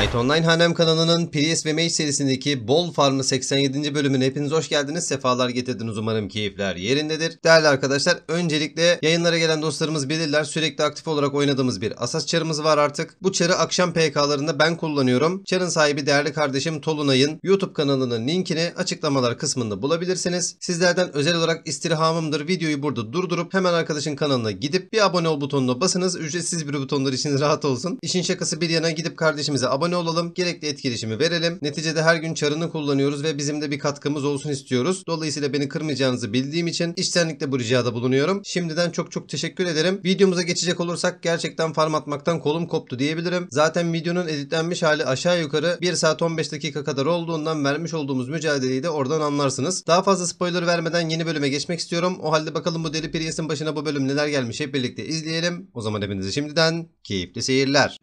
Might Online Hanem kanalının PDS ve Mage serisindeki Bol Farm'ı 87. bölümüne hepiniz hoş geldiniz. Sefalar getirdiniz umarım keyifler yerindedir. Değerli arkadaşlar öncelikle yayınlara gelen dostlarımız bilirler sürekli aktif olarak oynadığımız bir asas çarımız var artık. Bu çarı akşam PK'larında ben kullanıyorum. Çarın sahibi değerli kardeşim Tolunay'ın YouTube kanalının linkini açıklamalar kısmında bulabilirsiniz. Sizlerden özel olarak istirhamımdır videoyu burada durdurup hemen arkadaşın kanalına gidip bir abone ol butonuna basınız. Ücretsiz bir butonlar için rahat olsun. İşin şakası bir yana gidip kardeşimize abone abone olalım, gerekli etkileşimi verelim. Neticede her gün çarını kullanıyoruz ve bizim de bir katkımız olsun istiyoruz. Dolayısıyla beni kırmayacağınızı bildiğim için içtenlikle bu ricada bulunuyorum. Şimdiden çok çok teşekkür ederim. Videomuza geçecek olursak gerçekten farm atmaktan kolum koptu diyebilirim. Zaten videonun editlenmiş hali aşağı yukarı 1 saat 15 dakika kadar olduğundan vermiş olduğumuz mücadeleyi de oradan anlarsınız. Daha fazla spoiler vermeden yeni bölüme geçmek istiyorum. O halde bakalım bu Deli Priyas'ın başına bu bölüm neler gelmiş hep birlikte izleyelim. O zaman hepinize şimdiden keyifli seyirler.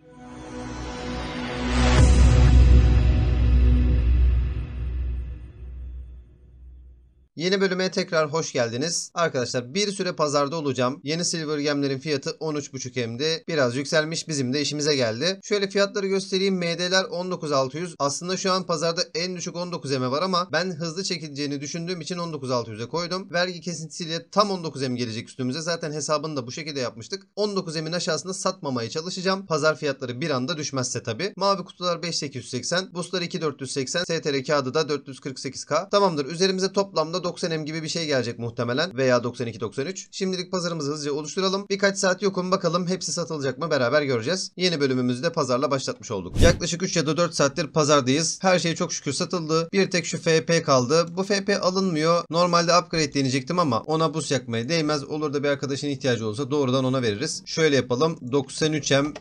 Yeni bölüme tekrar hoş geldiniz. Arkadaşlar bir süre pazarda olacağım. Yeni silver gemlerin fiyatı 13.5 M'di. Biraz yükselmiş bizim de işimize geldi. Şöyle fiyatları göstereyim. MD'ler 19.600. Aslında şu an pazarda en düşük 19 M var ama ben hızlı çekileceğini düşündüğüm için 19.600'e koydum. Vergi kesintisiyle tam 19 M gelecek üstümüze. Zaten hesabını da bu şekilde yapmıştık. 19 M'in aşağısında satmamaya çalışacağım. Pazar fiyatları bir anda düşmezse tabi. Mavi kutular 5880, buslar 2480, STR kağıdı da 448K. Tamamdır. Üzerimize toplamda 90M gibi bir şey gelecek muhtemelen veya 92-93. Şimdilik pazarımızı hızlıca oluşturalım. Birkaç saat yokum bakalım hepsi satılacak mı beraber göreceğiz. Yeni bölümümüzü de pazarla başlatmış olduk. Yaklaşık 3 ya da 4 saattir pazardayız. Her şey çok şükür satıldı. Bir tek şu FP kaldı. Bu FP alınmıyor. Normalde upgrade deneyecektim ama ona buz yakmaya değmez. Olur da bir arkadaşın ihtiyacı olsa doğrudan ona veririz. Şöyle yapalım. 93M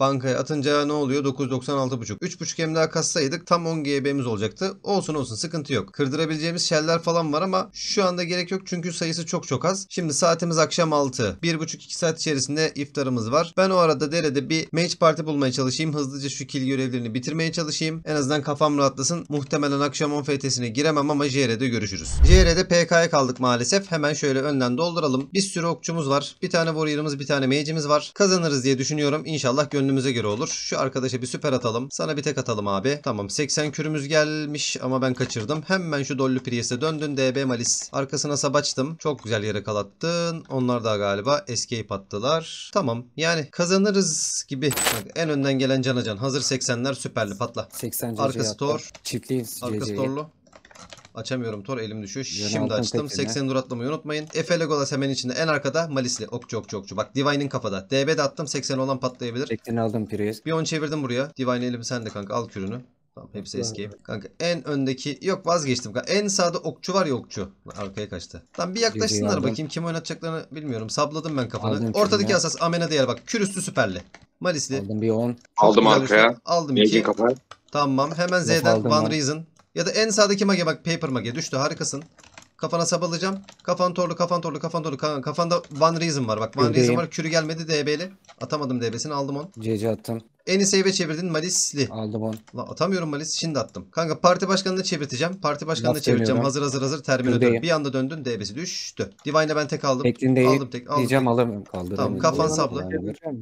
bankaya atınca ne oluyor? 9.96.5. 3.5 hem daha kassaydık tam 10 GB'miz olacaktı. Olsun olsun sıkıntı yok. Kırdırabileceğimiz şeller falan var ama şu anda gerek yok çünkü sayısı çok çok az. Şimdi saatimiz akşam 6. 1.5-2 saat içerisinde iftarımız var. Ben o arada derede bir mage parti bulmaya çalışayım. Hızlıca şu kill görevlerini bitirmeye çalışayım. En azından kafam rahatlasın. Muhtemelen akşam 10 FT'sine giremem ama JR'de görüşürüz. JR'de PK'ya kaldık maalesef. Hemen şöyle önden dolduralım. Bir sürü okçumuz var. Bir tane warrior'ımız bir tane mage'imiz var. Kazanırız diye düşünüyorum. İnşallah gönlümüz gönlümüze göre olur. Şu arkadaşa bir süper atalım. Sana bir tek atalım abi. Tamam 80 kürümüz gelmiş ama ben kaçırdım. Hemen şu Dolly Priest'e döndün DB Malis. Arkasına sabaçtım. Çok güzel yere kalattın. Onlar da galiba escape attılar. Tamam yani kazanırız gibi. Bak, en önden gelen Canacan. Hazır 80'ler süperli patla. 80 CC'ye Arkası attım. tor. Çiftliğin Arkası torlu. Açamıyorum Tor elim düşüyor. Şimdi açtım. 80 dur atlamayı unutmayın. Efe Legolas hemen içinde. En arkada Malisli. Okçu okçu okçu. Bak Divine'in kafada. DB de attım. 80 olan patlayabilir. Tekini aldım Prius. Bir on çevirdim buraya. Divine elim sende kanka. Al kürünü. Tamam hepsi eski. Kanka en öndeki yok vazgeçtim. Kanka. En sağda okçu var ya okçu. Arkaya kaçtı. Tamam, bir yaklaşsınlar bakayım kim oynatacaklarını bilmiyorum. Sabladım ben kafanı. Aldım Ortadaki asas Amena diğer bak. Kürüstü üstü süperli. Malisli. Aldım bir 10. Aldım Güzel arkaya. Aldım Yengin iki. Tamam hemen Z'den One Reason. Ya da en sağdaki mage bak paper mage düştü harikasın. Kafana sabalayacağım. Kafan torlu kafan torlu kafan torlu. Kafanda one reason var bak. One reason var. Kürü gelmedi DB'li. Atamadım DB'sini aldım on. CC attım. Eni save'e çevirdin Malisli. Aldım onu. La atamıyorum Malis. Şimdi attım. Kanka parti başkanını çevirteceğim. Parti başkanını Laf çevireceğim. dönüyor Hazır hazır hazır terminatör. Öldeyim. Bir anda döndün DB'si düştü. Divine'e ben tek aldım. Beklindeyim. Aldım tek. Aldım. Diyeceğim alamıyorum kaldı. Tamam, kafan sablı.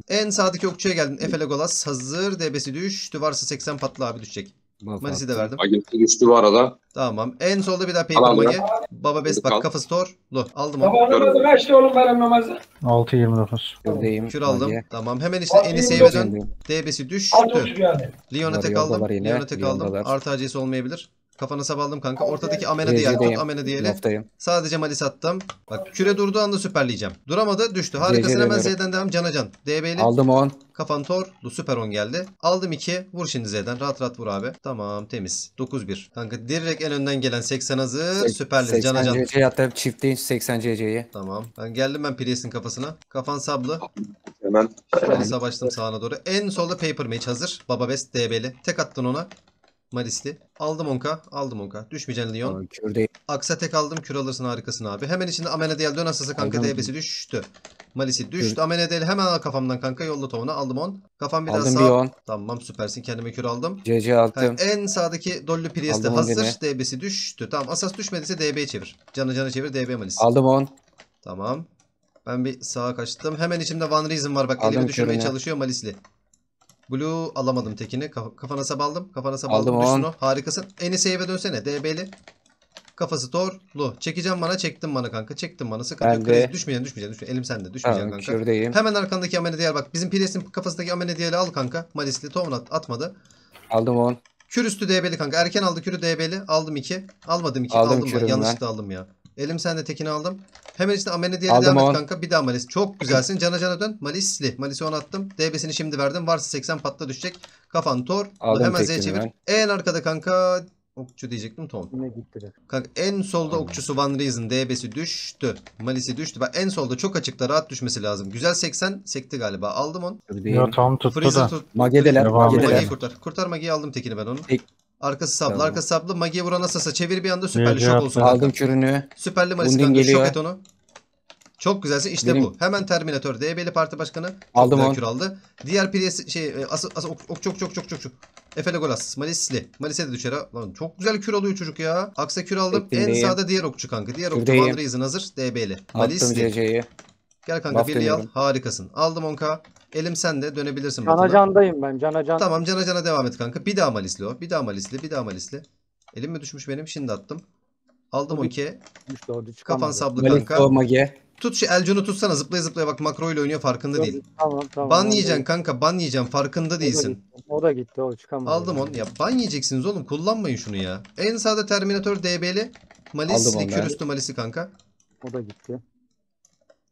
En sağdaki okçuya geldin. Efe Legolas hazır. DB'si düştü. Varsa 80 patlı abi düşecek. Manisi de verdim. Magi düştü bu arada. Tamam. En solda bir daha paper magi. Baba best bak kafası tor. Lu. Aldım onu. Baba namazı kaçtı oğlum benim namazı? 6.29. Buradayım. Kür aldım. Magi. Tamam. Hemen işte Enis'e eve dön. DB'si düştü. Yani. Leon'a tek aldım. Leon'a tek aldım. Artı AC'si olmayabilir. Kafana sabaldım kanka. Ortadaki amene diye tut amene diyeli. Sadece malis attım. Bak küre durduğu anda süperleyeceğim. Duramadı düştü. Harikasın hemen Z'den devam. Cana can. DB'li. Aldım 10. Kafan tor. Bu süper 10 geldi. Aldım 2. Vur şimdi Z'den. Rahat rahat vur abi. Tamam temiz. 9-1. Kanka direkt en önden gelen 80 hazır. Se Süperli. Cana can. 80 CC çift değil. 80 CC'yi. Tamam. Ben geldim ben Priest'in kafasına. Kafan sablı. Hemen. Şöyle savaştım sağına doğru. En solda Paper Mage hazır. Baba Best DB'li. Tek attın ona. Marisli. Aldım onka, Aldım onka. k Düşmeyeceksin Lyon. Kür değil. aldım. Kür alırsın harikasın abi. Hemen içinde Amenedel dön asası kanka DB'si düştü. Malisi düştü. Kür. Amenedel hemen al kafamdan kanka. Yolla tovuna. Aldım on. Kafam bir aldım sağ. Bir 10. Tamam süpersin. Kendime kür aldım. CC attım. Ha, en sağdaki Dolly Priest'e hazır. DB'si düştü. Tamam asas düşmediyse DB'ye çevir. Canı canı çevir. DB Malisi. Aldım on. Tamam. Ben bir sağa kaçtım. Hemen içimde one Reason var. Bak aldım elimi düşürmeye ya. çalışıyor Malisli. Blue alamadım tekini. kafana sabaldım, Kafana sabaldım. aldım. aldım Harikasın. Eni eve dönsene. DB'li. Kafası torlu. Çekeceğim bana. çektim bana kanka. çektim bana. Sıkıntı yok. Kriz. Düşmeyeceksin. Düşmeyeceksin. Elim sende. Düşmeyeceksin kanka. Şuradayım. Hemen arkandaki amene bak. Bizim Pires'in kafasındaki amene al kanka. Malisli. Tom'un atmadı. Aldım on. Kür üstü DB'li kanka. Erken aldı kürü DB'li. Aldım iki, Almadım iki. Aldım, aldım ben. Yanlışlıkla aldım ya. Elim sende tekini aldım. Hemen işte Amene diye devam et kanka. Bir daha Malis. Çok güzelsin. Cana cana dön. Malisli. Malis'i 10 attım. DB'sini şimdi verdim. Varsa 80 patla düşecek. Kafan tor. Aldım Hemen Z'ye çevir. Ben. En arkada kanka Okçu diyecektim Tom. Yine gitti. Kanka en solda Aynen. okçusu Van Reason. DB'si düştü. Malisi düştü. Bak en solda çok açıkta rahat düşmesi lazım. Güzel 80 sekti galiba. Aldım onu. Yo Tom tuttu Freezer da. Tut, Magedeler. Magedeler. Mageyi kurtar. Kurtar Mageyi aldım tekini ben onu. Tek, Arkası saplı, Tamam. arkası saplı. Magi'ye vuran Asas'a çevir bir anda süperli şok olsun. kanka. Aldım kürünü. Süperli Maris Bundin şok et onu. Çok güzelsin işte Benim- bu. Hemen Terminator. DB'li parti başkanı. Aldım on. aldı. Diğer piyesi şey e, as, as, ok, çok çok çok çok çok. Efele Golas. Malisli. Malis'e de düşer ha. Lan çok güzel kür alıyor çocuk ya. Aksa kür aldım. En Bekleyin. sağda diğer okçu kanka. Diğer okçu Şuradayım. Van hazır. DB'li. Attım Malisli. CC'yi. Gel kanka Buff birliği al. Harikasın. Aldım 10k. Elim sende dönebilirsin. Canacandayım ben. Canacan. Tamam canacana devam et kanka. Bir daha malisli o. Bir daha malisli. Bir daha malisli. Elim mi düşmüş benim? Şimdi attım. Aldım o Düştü orada çıkamadı. Kafan sablı Malik kanka. Mage. Tut şu elcunu tutsana zıplaya zıplaya bak makro ile oynuyor farkında değil. Tamam tamam. Ban yiyeceksin kanka ban yiyeceksin farkında değilsin. O da gitti o çıkamadı. Aldım onu. Ya ban yiyeceksiniz oğlum kullanmayın şunu ya. En sağda Terminator DB'li. malisli Aldım malisli kanka. O da gitti.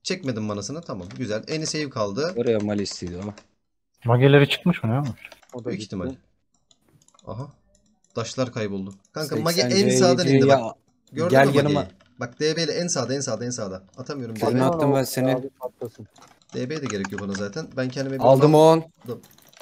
Çekmedim manasını tamam güzel. Eni save kaldı. Oraya mal istiyordu ama. Mageleri çıkmış mı ne olmuş? O da Büyük ihtimal. Aha. Taşlar kayboldu. Kanka mage en sağdan indi bak. Gördün Gel mü yanıma. Bak DB ile en sağda en sağda en sağda. Atamıyorum DB. attım ben seni. DB de gerek yok ona zaten. Ben kendime bir Aldım 10.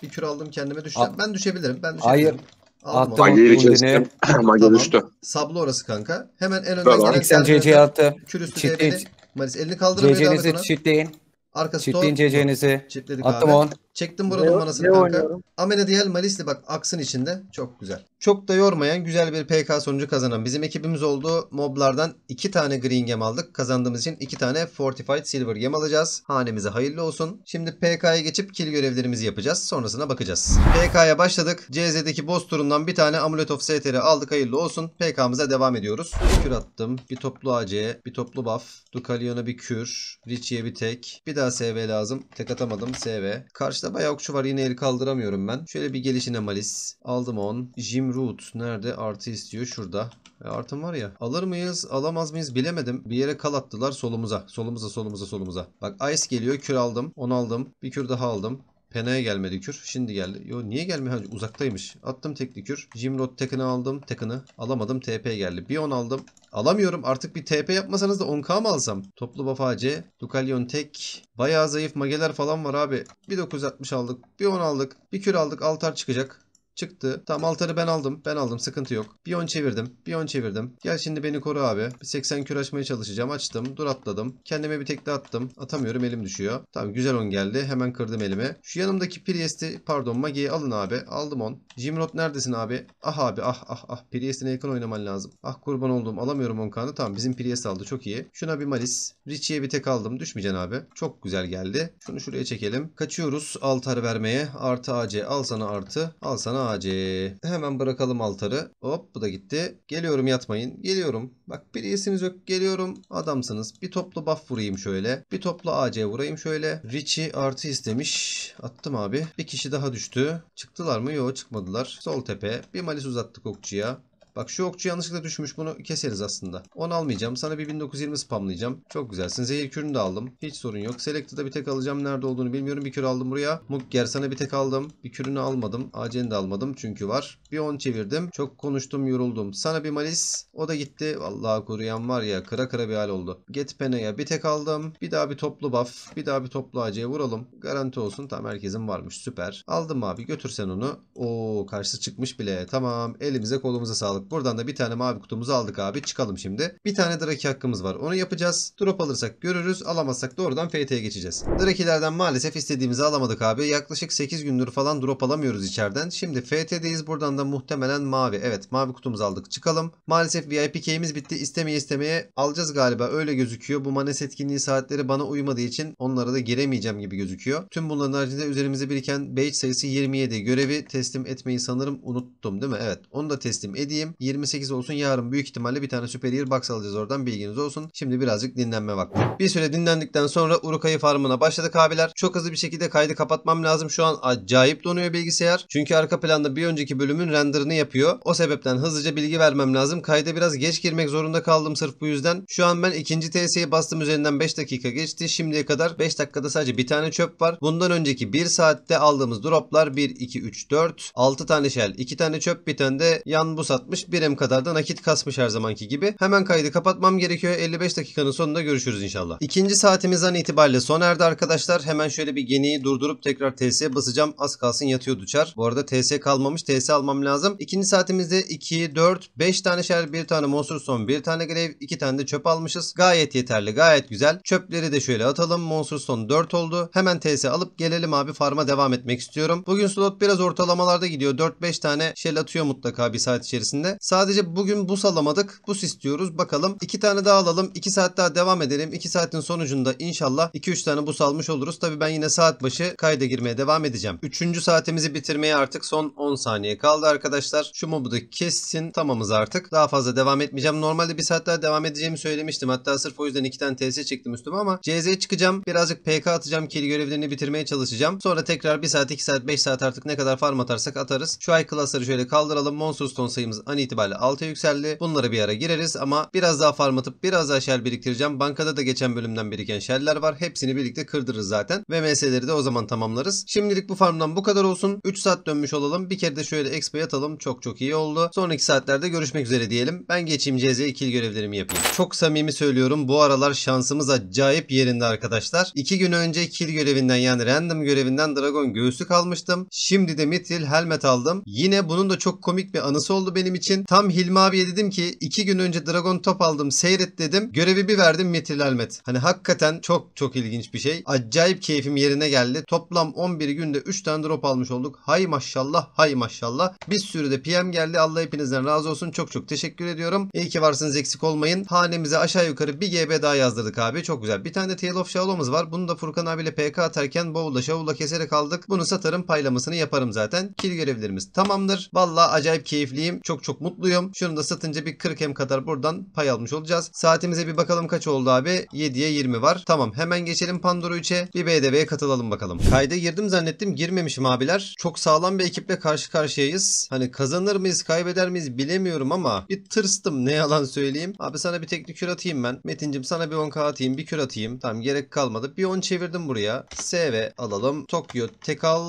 bir kür aldım kendime düşeceğim. At- Ben düşebilirim. Ben Hayır. düşebilirim. Aldım Attım. onu. Mage'yi Mage Tamam. düştü. Sablo orası kanka. Hemen en önden Tamam. gelen 80 CC attı. Kür üstü DB'li. Maris elini kaldıramıyor CC'nizi Ahmet ona. çiftleyin. Arkası Çiftleyin CC'nizi. Çiftledik Attım abi. 10. Çektim burada numarasını kanka. Amele Amene Diyal Malisli bak aksın içinde. Çok güzel. Çok da yormayan güzel bir PK sonucu kazanan bizim ekibimiz oldu. Moblardan 2 tane Green Gem aldık. Kazandığımız için 2 tane Fortified Silver Gem alacağız. Hanemize hayırlı olsun. Şimdi PK'ya geçip kill görevlerimizi yapacağız. Sonrasına bakacağız. PK'ya başladık. CZ'deki boss turundan bir tane Amulet of STR aldık hayırlı olsun. PK'mıza devam ediyoruz. Kür attım. Bir toplu AC'ye, bir toplu buff. Dukalion'a bir kür. Richie'ye bir tek. Bir daha SV lazım. Tek atamadım. SV. Karşı Maris'te bayağı okçu var. Yine el kaldıramıyorum ben. Şöyle bir gelişine Malis. Aldım 10. Jim Root. Nerede? Artı istiyor. Şurada. E, artım var ya. Alır mıyız? Alamaz mıyız? Bilemedim. Bir yere kal attılar solumuza. Solumuza solumuza solumuza. Bak Ice geliyor. Kür aldım. 10 aldım. Bir kür daha aldım. Pena'ya gelmedi kür. Şimdi geldi. Yo niye gelmiyor? uzaktaymış. Attım tekli kür. Jimrod tekini aldım. Tekini alamadım. TP geldi. Bir 10 aldım. Alamıyorum. Artık bir TP yapmasanız da 10k mı alsam? Toplu buff AC. Dukalyon tek. Bayağı zayıf mageler falan var abi. Bir 960 aldık. Bir 10 aldık. Bir kür aldık. Altar çıkacak. Çıktı. Tam altarı ben aldım. Ben aldım. Sıkıntı yok. Bir on çevirdim. Bir on çevirdim. Gel şimdi beni koru abi. 80 kür açmaya çalışacağım. Açtım. Dur atladım. Kendime bir tekli attım. Atamıyorum. Elim düşüyor. Tamam güzel on geldi. Hemen kırdım elimi. Şu yanımdaki Priest'i pardon Magi'yi alın abi. Aldım on. Jimrod neredesin abi? Ah abi ah ah ah. Priest'ine yakın oynaman lazım. Ah kurban oldum, Alamıyorum on kanı. Tamam bizim Priest aldı. Çok iyi. Şuna bir Malis. Richie'ye bir tek aldım. Düşmeyeceksin abi. Çok güzel geldi. Şunu şuraya çekelim. Kaçıyoruz altar vermeye. Artı AC. Al sana artı. Al sana Naci. Hemen bırakalım altarı. Hop bu da gitti. Geliyorum yatmayın. Geliyorum. Bak bir iyisiniz yok. Geliyorum. Adamsınız. Bir toplu buff vurayım şöyle. Bir toplu AC vurayım şöyle. Richie artı istemiş. Attım abi. Bir kişi daha düştü. Çıktılar mı? Yok çıkmadılar. Sol tepe. Bir malis uzattık okçuya. Bak şu okçu yanlışlıkla düşmüş. Bunu keseriz aslında. Onu almayacağım. Sana bir 1920 spamlayacağım. Çok güzelsin. Zehir kürünü de aldım. Hiç sorun yok. Selected'a bir tek alacağım. Nerede olduğunu bilmiyorum. Bir kür aldım buraya. Mugger sana bir tek aldım. Bir kürünü almadım. Aceni de almadım. Çünkü var. Bir 10 çevirdim. Çok konuştum yoruldum. Sana bir malis. O da gitti. Vallahi kuruyan var ya. Kıra kıra bir hal oldu. Get Pena'ya bir tek aldım. Bir daha bir toplu buff. Bir daha bir toplu acıya vuralım. Garanti olsun. Tam herkesin varmış. Süper. Aldım abi. götür sen onu. Oo karşı çıkmış bile. Tamam. Elimize kolumuza sağlık aldık. Buradan da bir tane mavi kutumuzu aldık abi. Çıkalım şimdi. Bir tane Draki hakkımız var. Onu yapacağız. Drop alırsak görürüz. Alamazsak doğrudan FT'ye geçeceğiz. Drakilerden maalesef istediğimizi alamadık abi. Yaklaşık 8 gündür falan drop alamıyoruz içeriden. Şimdi FT'deyiz. Buradan da muhtemelen mavi. Evet mavi kutumuzu aldık. Çıkalım. Maalesef VIP keyimiz bitti. İstemeye istemeye alacağız galiba. Öyle gözüküyor. Bu manes etkinliği saatleri bana uymadığı için onlara da giremeyeceğim gibi gözüküyor. Tüm bunların haricinde üzerimize biriken badge sayısı 27. Görevi teslim etmeyi sanırım unuttum değil mi? Evet onu da teslim edeyim. 28 olsun yarın büyük ihtimalle bir tane Superior Box alacağız oradan bilginiz olsun. Şimdi birazcık dinlenme vakti. Bir süre dinlendikten sonra Urukay'ı farmına başladık abiler. Çok hızlı bir şekilde kaydı kapatmam lazım. Şu an acayip donuyor bilgisayar. Çünkü arka planda bir önceki bölümün renderını yapıyor. O sebepten hızlıca bilgi vermem lazım. Kayda biraz geç girmek zorunda kaldım sırf bu yüzden. Şu an ben ikinci TS'yi bastım üzerinden 5 dakika geçti. Şimdiye kadar 5 dakikada sadece bir tane çöp var. Bundan önceki 1 saatte aldığımız droplar 1, 2, 3, 4, 6 tane şel, 2 tane çöp, bir tane de yan bu satmış kalmış. 1 kadar da nakit kasmış her zamanki gibi. Hemen kaydı kapatmam gerekiyor. 55 dakikanın sonunda görüşürüz inşallah. İkinci saatimizden itibariyle sona erdi arkadaşlar. Hemen şöyle bir geniyi durdurup tekrar TS'ye basacağım. Az kalsın yatıyor çar. Bu arada TS kalmamış. TS almam lazım. İkinci saatimizde 2, 4, 5 tane şer, 1 tane monster son, 1 tane grave, 2 tane de çöp almışız. Gayet yeterli. Gayet güzel. Çöpleri de şöyle atalım. Monster son 4 oldu. Hemen TS alıp gelelim abi farma devam etmek istiyorum. Bugün slot biraz ortalamalarda gidiyor. 4-5 tane shell atıyor mutlaka bir saat içerisinde. Sadece bugün bus alamadık. Bus istiyoruz. Bakalım iki tane daha alalım. 2 saat daha devam edelim. 2 saatin sonucunda inşallah 2-3 tane bus almış oluruz. Tabii ben yine saat başı kayda girmeye devam edeceğim. 3. saatimizi bitirmeye artık son 10 saniye kaldı arkadaşlar. Şu mobu da kessin tamamız artık. Daha fazla devam etmeyeceğim. Normalde bir saat daha devam edeceğimi söylemiştim. Hatta sırf o yüzden 2 tane TS çektim üstüme ama CZ'ye çıkacağım. Birazcık PK atacağım. Kill görevlerini bitirmeye çalışacağım. Sonra tekrar 1 saat 2 saat 5 saat artık ne kadar farm atarsak atarız. Şu ay klasları şöyle kaldıralım. Monster Stone sayımız ani itibariyle 6'ya yükseldi. Bunları bir ara gireriz ama biraz daha farm atıp biraz daha shell biriktireceğim. Bankada da geçen bölümden biriken şeller var. Hepsini birlikte kırdırırız zaten. VMS'leri de o zaman tamamlarız. Şimdilik bu farmdan bu kadar olsun. 3 saat dönmüş olalım. Bir kere de şöyle expo atalım. Çok çok iyi oldu. Sonraki saatlerde görüşmek üzere diyelim. Ben geçeyim CZ ikili görevlerimi yapayım. Çok samimi söylüyorum. Bu aralar şansımız acayip yerinde arkadaşlar. 2 gün önce kill görevinden yani random görevinden dragon göğsü kalmıştım. Şimdi de mithril helmet aldım. Yine bunun da çok komik bir anısı oldu benim için için tam Hilmi abiye dedim ki iki gün önce Dragon Top aldım seyret dedim. Görevi bir verdim Metil Almet. Hani hakikaten çok çok ilginç bir şey. Acayip keyfim yerine geldi. Toplam 11 günde 3 tane drop almış olduk. Hay maşallah hay maşallah. Bir sürü de PM geldi. Allah hepinizden razı olsun. Çok çok teşekkür ediyorum. İyi ki varsınız eksik olmayın. Hanemize aşağı yukarı bir GB daha yazdırdık abi. Çok güzel. Bir tane de Tale of Shalom'uz var. Bunu da Furkan abiyle PK atarken Bowl'la Shavul'la keserek aldık. Bunu satarım paylamasını yaparım zaten. Kil görevlerimiz tamamdır. Valla acayip keyifliyim. Çok çok çok mutluyum. Şunu da satınca bir 40 hem kadar buradan pay almış olacağız. Saatimize bir bakalım kaç oldu abi? 7'ye 20 var. Tamam hemen geçelim Pandora 3'e. Bir BDV'ye katılalım bakalım. Kayda girdim zannettim girmemişim abiler. Çok sağlam bir ekiple karşı karşıyayız. Hani kazanır mıyız kaybeder miyiz bilemiyorum ama bir tırstım ne yalan söyleyeyim. Abi sana bir teknik kür atayım ben. Metincim sana bir 10k atayım bir kür atayım. Tamam gerek kalmadı. Bir 10 çevirdim buraya. SV alalım. Tokyo Tekal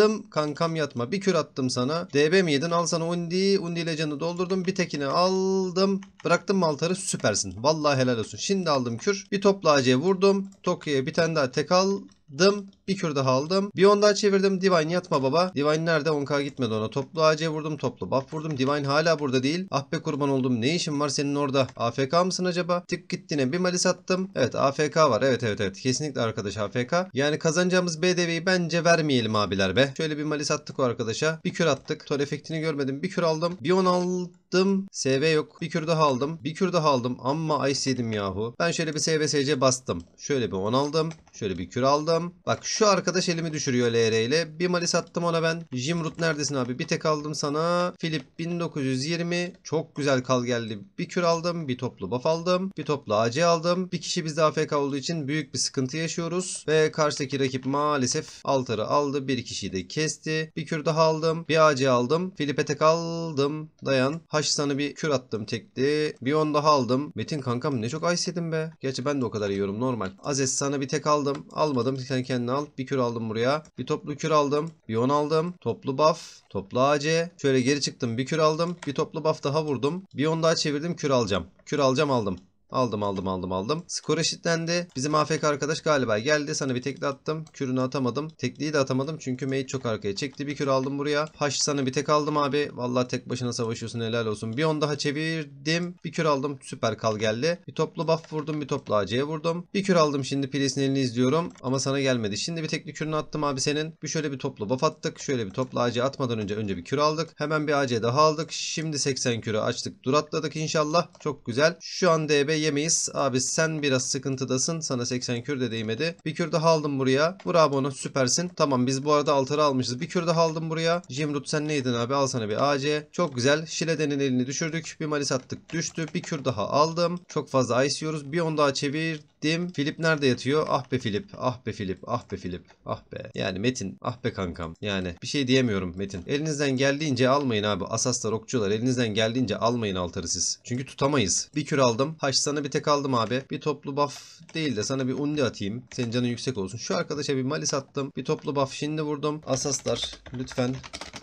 attım. Kankam yatma. Bir kür attım sana. DB mi yedin? Al sana undi. Undi legend'ı doldurdum. Bir tekini aldım. Bıraktım maltarı. Süpersin. Vallahi helal olsun. Şimdi aldım kür. Bir topla vurdum. Tokyo'ya bir tane daha tek al. Dım. Bir kür daha aldım. Bir on daha çevirdim. Divine yatma baba. Divine nerede? 10k gitmedi ona. Toplu AC vurdum. Toplu buff vurdum. Divine hala burada değil. Ah be kurban oldum. Ne işin var senin orada? AFK mısın acaba? Tık gittiğine bir malis attım. Evet AFK var. Evet evet evet. Kesinlikle arkadaş AFK. Yani kazanacağımız BDV'yi bence vermeyelim abiler be. Şöyle bir malis attık o arkadaşa. Bir kür attık. Tor efektini görmedim. Bir kür aldım. Bir on aldım. SV yok. Bir kür daha aldım. Bir kür daha aldım. Amma ice yedim yahu. Ben şöyle bir SVSC bastım. Şöyle bir on aldım. Şöyle bir kür aldım. Bak şu arkadaş elimi düşürüyor LR ile. Bir malis attım ona ben. Jimrut neredesin abi? Bir tek aldım sana. Philip 1920. Çok güzel kal geldi. Bir kür aldım. Bir toplu buff aldım. Bir toplu AC aldım. Bir kişi bizde AFK olduğu için büyük bir sıkıntı yaşıyoruz. Ve karşıdaki rakip maalesef altarı aldı. Bir kişiyi de kesti. Bir kür daha aldım. Bir AC aldım. Philip'e tek aldım. Dayan. Haş sana bir kür attım tekli. Bir on daha aldım. Metin kankam ne çok ice yedim be. Gerçi ben de o kadar yiyorum normal. Azes sana bir tek aldım aldım. Almadım. Sen kendini al. Bir kür aldım buraya. Bir toplu kür aldım. Bir 10 aldım. Toplu buff. Toplu AC. Şöyle geri çıktım. Bir kür aldım. Bir toplu buff daha vurdum. Bir 10 daha çevirdim. Kür alacağım. Kür alacağım aldım. Aldım aldım aldım aldım. Skor eşitlendi. Bizim AFK arkadaş galiba geldi. Sana bir tekli attım. Kürünü atamadım. Tekliyi de atamadım çünkü mate çok arkaya çekti. Bir kür aldım buraya. Haş sana bir tek aldım abi. vallahi tek başına savaşıyorsun helal olsun. Bir on daha çevirdim. Bir kür aldım. Süper kal geldi. Bir toplu buff vurdum. Bir toplu AC'ye vurdum. Bir kür aldım şimdi Pilis'in elini izliyorum. Ama sana gelmedi. Şimdi bir tekli kürünü attım abi senin. Bir şöyle bir toplu buff attık. Şöyle bir toplu AC atmadan önce önce bir kür aldık. Hemen bir AC daha aldık. Şimdi 80 kürü açtık. Duratladık inşallah. Çok güzel. Şu an DB yemeyiz. Abi sen biraz sıkıntıdasın. Sana 80 kür de değmedi. Bir kür daha aldım buraya. Vur abi onu süpersin. Tamam biz bu arada altarı almışız. Bir kür daha aldım buraya. Cimrut sen neydin abi? Al sana bir AC. Çok güzel. Şileden'in elini düşürdük. Bir malis attık düştü. Bir kür daha aldım. Çok fazla ice yiyoruz. Bir on daha çevir ettim. Filip nerede yatıyor? Ah be Filip. Ah be Filip. Ah be Filip. Ah be. Yani Metin. Ah be kankam. Yani bir şey diyemiyorum Metin. Elinizden geldiğince almayın abi. Asaslar okçular elinizden geldiğince almayın altarı siz. Çünkü tutamayız. Bir kür aldım. haş sana bir tek aldım abi. Bir toplu buff değil de sana bir undi atayım. Senin canın yüksek olsun. Şu arkadaşa bir malis attım. Bir toplu buff şimdi vurdum. Asaslar lütfen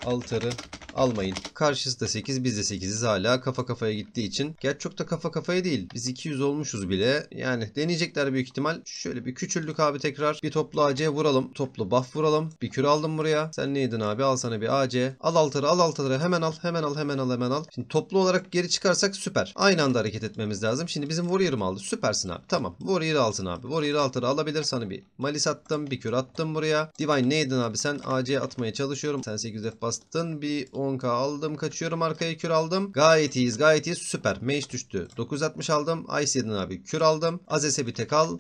altarı almayın. Karşısı da 8 biz de 8'iz hala kafa kafaya gittiği için. Gerçi çok da kafa kafaya değil. Biz 200 olmuşuz bile. Yani deneyecekler büyük ihtimal. Şöyle bir küçüldük abi tekrar. Bir toplu AC vuralım. Toplu buff vuralım. Bir kür aldım buraya. Sen neydin abi? Al sana bir AC. Al altarı al altarı hemen al hemen al hemen al hemen al. Şimdi toplu olarak geri çıkarsak süper. Aynı anda hareket etmemiz lazım. Şimdi bizim Warrior'ım aldı. Süpersin abi. Tamam. Warrior altın abi. Warrior altarı alabilir sana bir malis attım. Bir kür attım buraya. Divine neydin abi sen? AC atmaya çalışıyorum. Sen 8 def bastın. Bir 10k aldım. Kaçıyorum arkaya kür aldım. Gayet iyiyiz. Gayet iyiyiz. Süper. Mage düştü. 960 aldım. Ice 7 abi. Kür aldım. Azese bir tek aldım.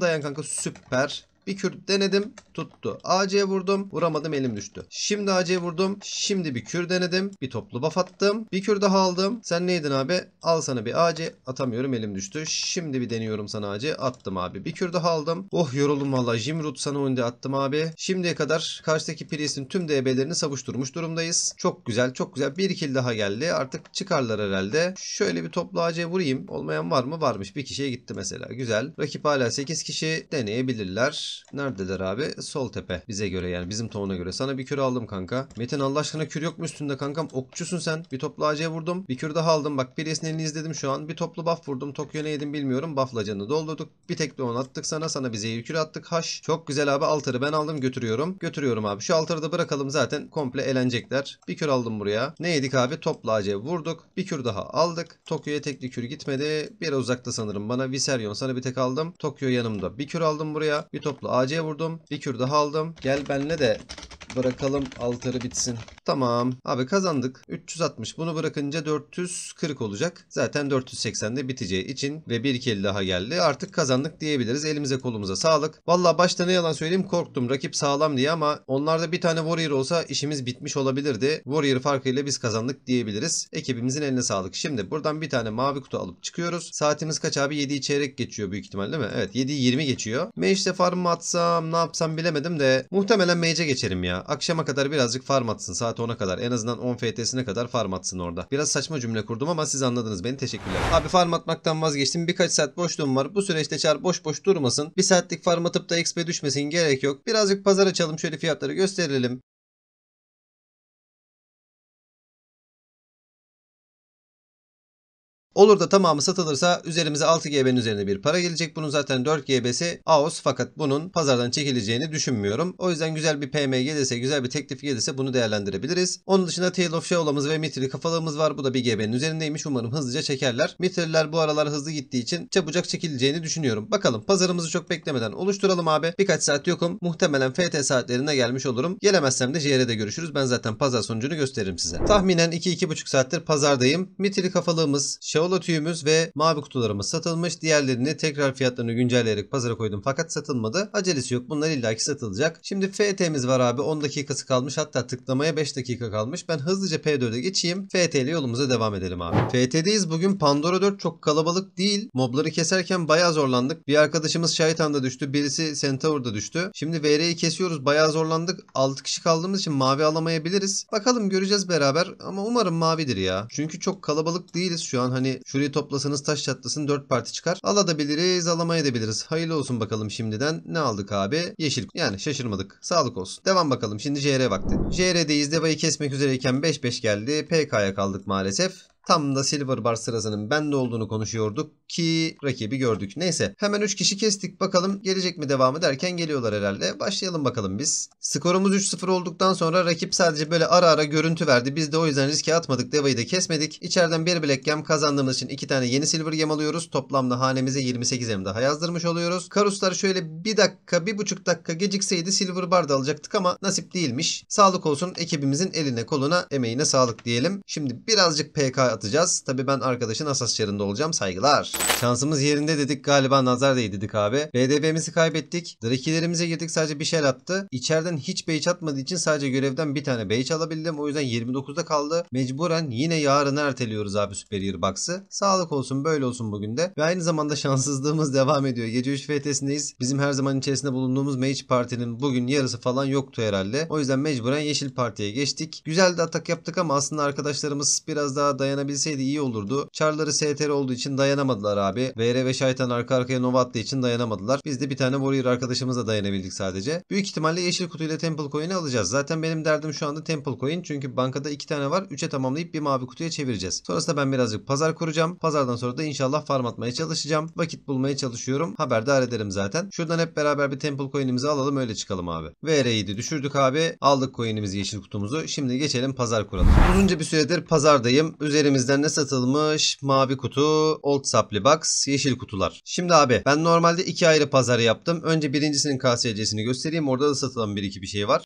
Dayan kanka süper. Bir kürt denedim tuttu. AC vurdum vuramadım elim düştü. Şimdi AC vurdum. Şimdi bir kür denedim. Bir toplu buff attım. Bir kür daha aldım. Sen neydin abi? Al sana bir AC. Atamıyorum elim düştü. Şimdi bir deniyorum sana AC. Attım abi. Bir kür daha aldım. Oh yoruldum valla. Jimrut sana undi attım abi. Şimdiye kadar karşıdaki Priest'in tüm DB'lerini savuşturmuş durumdayız. Çok güzel çok güzel. Bir kill daha geldi. Artık çıkarlar herhalde. Şöyle bir toplu AC vurayım. Olmayan var mı? Varmış. Bir kişiye gitti mesela. Güzel. Rakip hala 8 kişi deneyebilirler. Neredeler? abi? Sol tepe. Bize göre yani bizim tavana göre. Sana bir kür aldım kanka. Metin Allah aşkına kür yok mu üstünde kankam? Okçusun sen. Bir toplu AC'ye vurdum. Bir kür daha aldım. Bak birisinin elini izledim şu an. Bir toplu buff vurdum. Tokyo ne yedim bilmiyorum. Buff'la canını doldurduk. Bir tek de attık sana. Sana bize bir kür attık. Haş. Çok güzel abi. Altarı ben aldım götürüyorum. Götürüyorum abi. Şu altarı da bırakalım zaten. Komple elenecekler. Bir kür aldım buraya. Ne yedik abi? Toplu AC'ye vurduk. Bir kür daha aldık. Tokyo'ya tekli kür gitmedi. Bir uzakta sanırım bana. Viserion sana bir tek aldım. Tokyo yanımda. Bir kür aldım buraya. Bir toplu toplu AC vurdum. Bir kür daha aldım. Gel benle de bırakalım altarı bitsin. Tamam. Abi kazandık. 360. Bunu bırakınca 440 olacak. Zaten 480'de biteceği için ve bir keli daha geldi. Artık kazandık diyebiliriz. Elimize kolumuza sağlık. Valla başta ne yalan söyleyeyim korktum. Rakip sağlam diye ama onlarda bir tane Warrior olsa işimiz bitmiş olabilirdi. Warrior farkıyla biz kazandık diyebiliriz. Ekibimizin eline sağlık. Şimdi buradan bir tane mavi kutu alıp çıkıyoruz. Saatimiz kaç abi? 7'yi çeyrek geçiyor büyük ihtimal değil mi? Evet 7'yi 20 geçiyor. Meşte farmı atsam ne yapsam bilemedim de muhtemelen mage'e geçerim ya. Akşama kadar birazcık farm atsın saat 10'a kadar. En azından 10 FT'sine kadar farm atsın orada. Biraz saçma cümle kurdum ama siz anladınız beni teşekkürler. Abi farm atmaktan vazgeçtim birkaç saat boşluğum var. Bu süreçte çar boş boş durmasın. Bir saatlik farm atıp da XP düşmesin gerek yok. Birazcık pazar açalım şöyle fiyatları gösterelim. Olur da tamamı satılırsa üzerimize 6 GB'nin üzerine bir para gelecek. Bunun zaten 4 GB'si AOS fakat bunun pazardan çekileceğini düşünmüyorum. O yüzden güzel bir PM gelirse, güzel bir teklif gelirse bunu değerlendirebiliriz. Onun dışında Tale of Shaw'lamız ve Mitri kafalığımız var. Bu da 1 GB'nin üzerindeymiş. Umarım hızlıca çekerler. Mitrililer bu aralar hızlı gittiği için çabucak çekileceğini düşünüyorum. Bakalım pazarımızı çok beklemeden oluşturalım abi. Birkaç saat yokum. Muhtemelen FT saatlerine gelmiş olurum. Gelemezsem de JR'de görüşürüz. Ben zaten pazar sonucunu gösteririm size. Tahminen 2-2,5 saattir pazardayım. Mitri kafalığımız, Shaw Neola tüyümüz ve mavi kutularımız satılmış. Diğerlerini tekrar fiyatlarını güncelleyerek pazara koydum fakat satılmadı. Acelesi yok. Bunlar illaki satılacak. Şimdi FT'miz var abi. 10 dakikası kalmış. Hatta tıklamaya 5 dakika kalmış. Ben hızlıca P4'e geçeyim. FT ile yolumuza devam edelim abi. FT'deyiz. Bugün Pandora 4 çok kalabalık değil. Mobları keserken bayağı zorlandık. Bir arkadaşımız Şaytan'da düştü. Birisi Centaur'da düştü. Şimdi VR'yi kesiyoruz. Bayağı zorlandık. 6 kişi kaldığımız için mavi alamayabiliriz. Bakalım göreceğiz beraber ama umarım mavidir ya. Çünkü çok kalabalık değiliz şu an. Hani şurayı toplasanız taş çatlasın 4 parti çıkar. Alabiliriz alamayabiliriz. Hayırlı olsun bakalım şimdiden. Ne aldık abi? Yeşil. Yani şaşırmadık. Sağlık olsun. Devam bakalım. Şimdi JR vakti. JR'deyiz. Deva'yı kesmek üzereyken 5-5 geldi. PK'ya kaldık maalesef. Tam da Silver Bar sırasının bende olduğunu konuşuyorduk ki rakibi gördük. Neyse hemen 3 kişi kestik bakalım gelecek mi devamı derken geliyorlar herhalde. Başlayalım bakalım biz. Skorumuz 3-0 olduktan sonra rakip sadece böyle ara ara görüntü verdi. Biz de o yüzden riske atmadık. Deva'yı da kesmedik. İçeriden bir Black Gem kazandığımız için 2 tane yeni Silver Gem alıyoruz. Toplamda hanemize 28 em daha yazdırmış oluyoruz. Karuslar şöyle 1 dakika 1,5 dakika gecikseydi Silver Bar da alacaktık ama nasip değilmiş. Sağlık olsun ekibimizin eline koluna emeğine sağlık diyelim. Şimdi birazcık PK atacağız. Tabi ben arkadaşın asas çarında olacağım. Saygılar. Şansımız yerinde dedik galiba nazar değdi dedik abi. BDB'mizi kaybettik. Drakilerimize girdik sadece bir şey attı. İçeriden hiç beyç atmadığı için sadece görevden bir tane beyç alabildim. O yüzden 29'da kaldı. Mecburen yine yarını erteliyoruz abi Superior Box'ı. Sağlık olsun böyle olsun bugün de. Ve aynı zamanda şanssızlığımız devam ediyor. Gece 3 FT'sindeyiz. Bizim her zaman içerisinde bulunduğumuz Mage Parti'nin bugün yarısı falan yoktu herhalde. O yüzden mecburen Yeşil Parti'ye geçtik. Güzel de atak yaptık ama aslında arkadaşlarımız biraz daha dayanabilir dayanabilseydi iyi olurdu. Çarları STR olduğu için dayanamadılar abi. VR ve Şaytan arka arkaya Nova attığı için dayanamadılar. Biz de bir tane Warrior arkadaşımızla dayanabildik sadece. Büyük ihtimalle yeşil kutuyla Temple Coin'i alacağız. Zaten benim derdim şu anda Temple Coin. Çünkü bankada iki tane var. Üçe tamamlayıp bir mavi kutuya çevireceğiz. Sonrasında ben birazcık pazar kuracağım. Pazardan sonra da inşallah farm atmaya çalışacağım. Vakit bulmaya çalışıyorum. Haberdar ederim zaten. Şuradan hep beraber bir Temple Coin'imizi alalım öyle çıkalım abi. VR'yi düşürdük abi. Aldık coin'imizi yeşil kutumuzu. Şimdi geçelim pazar kuralım. Uzunca bir süredir pazardayım. Üzerim Listemizden ne satılmış? Mavi kutu, old supply box, yeşil kutular. Şimdi abi ben normalde iki ayrı pazar yaptım. Önce birincisinin KSC'sini göstereyim. Orada da satılan bir iki bir şey var.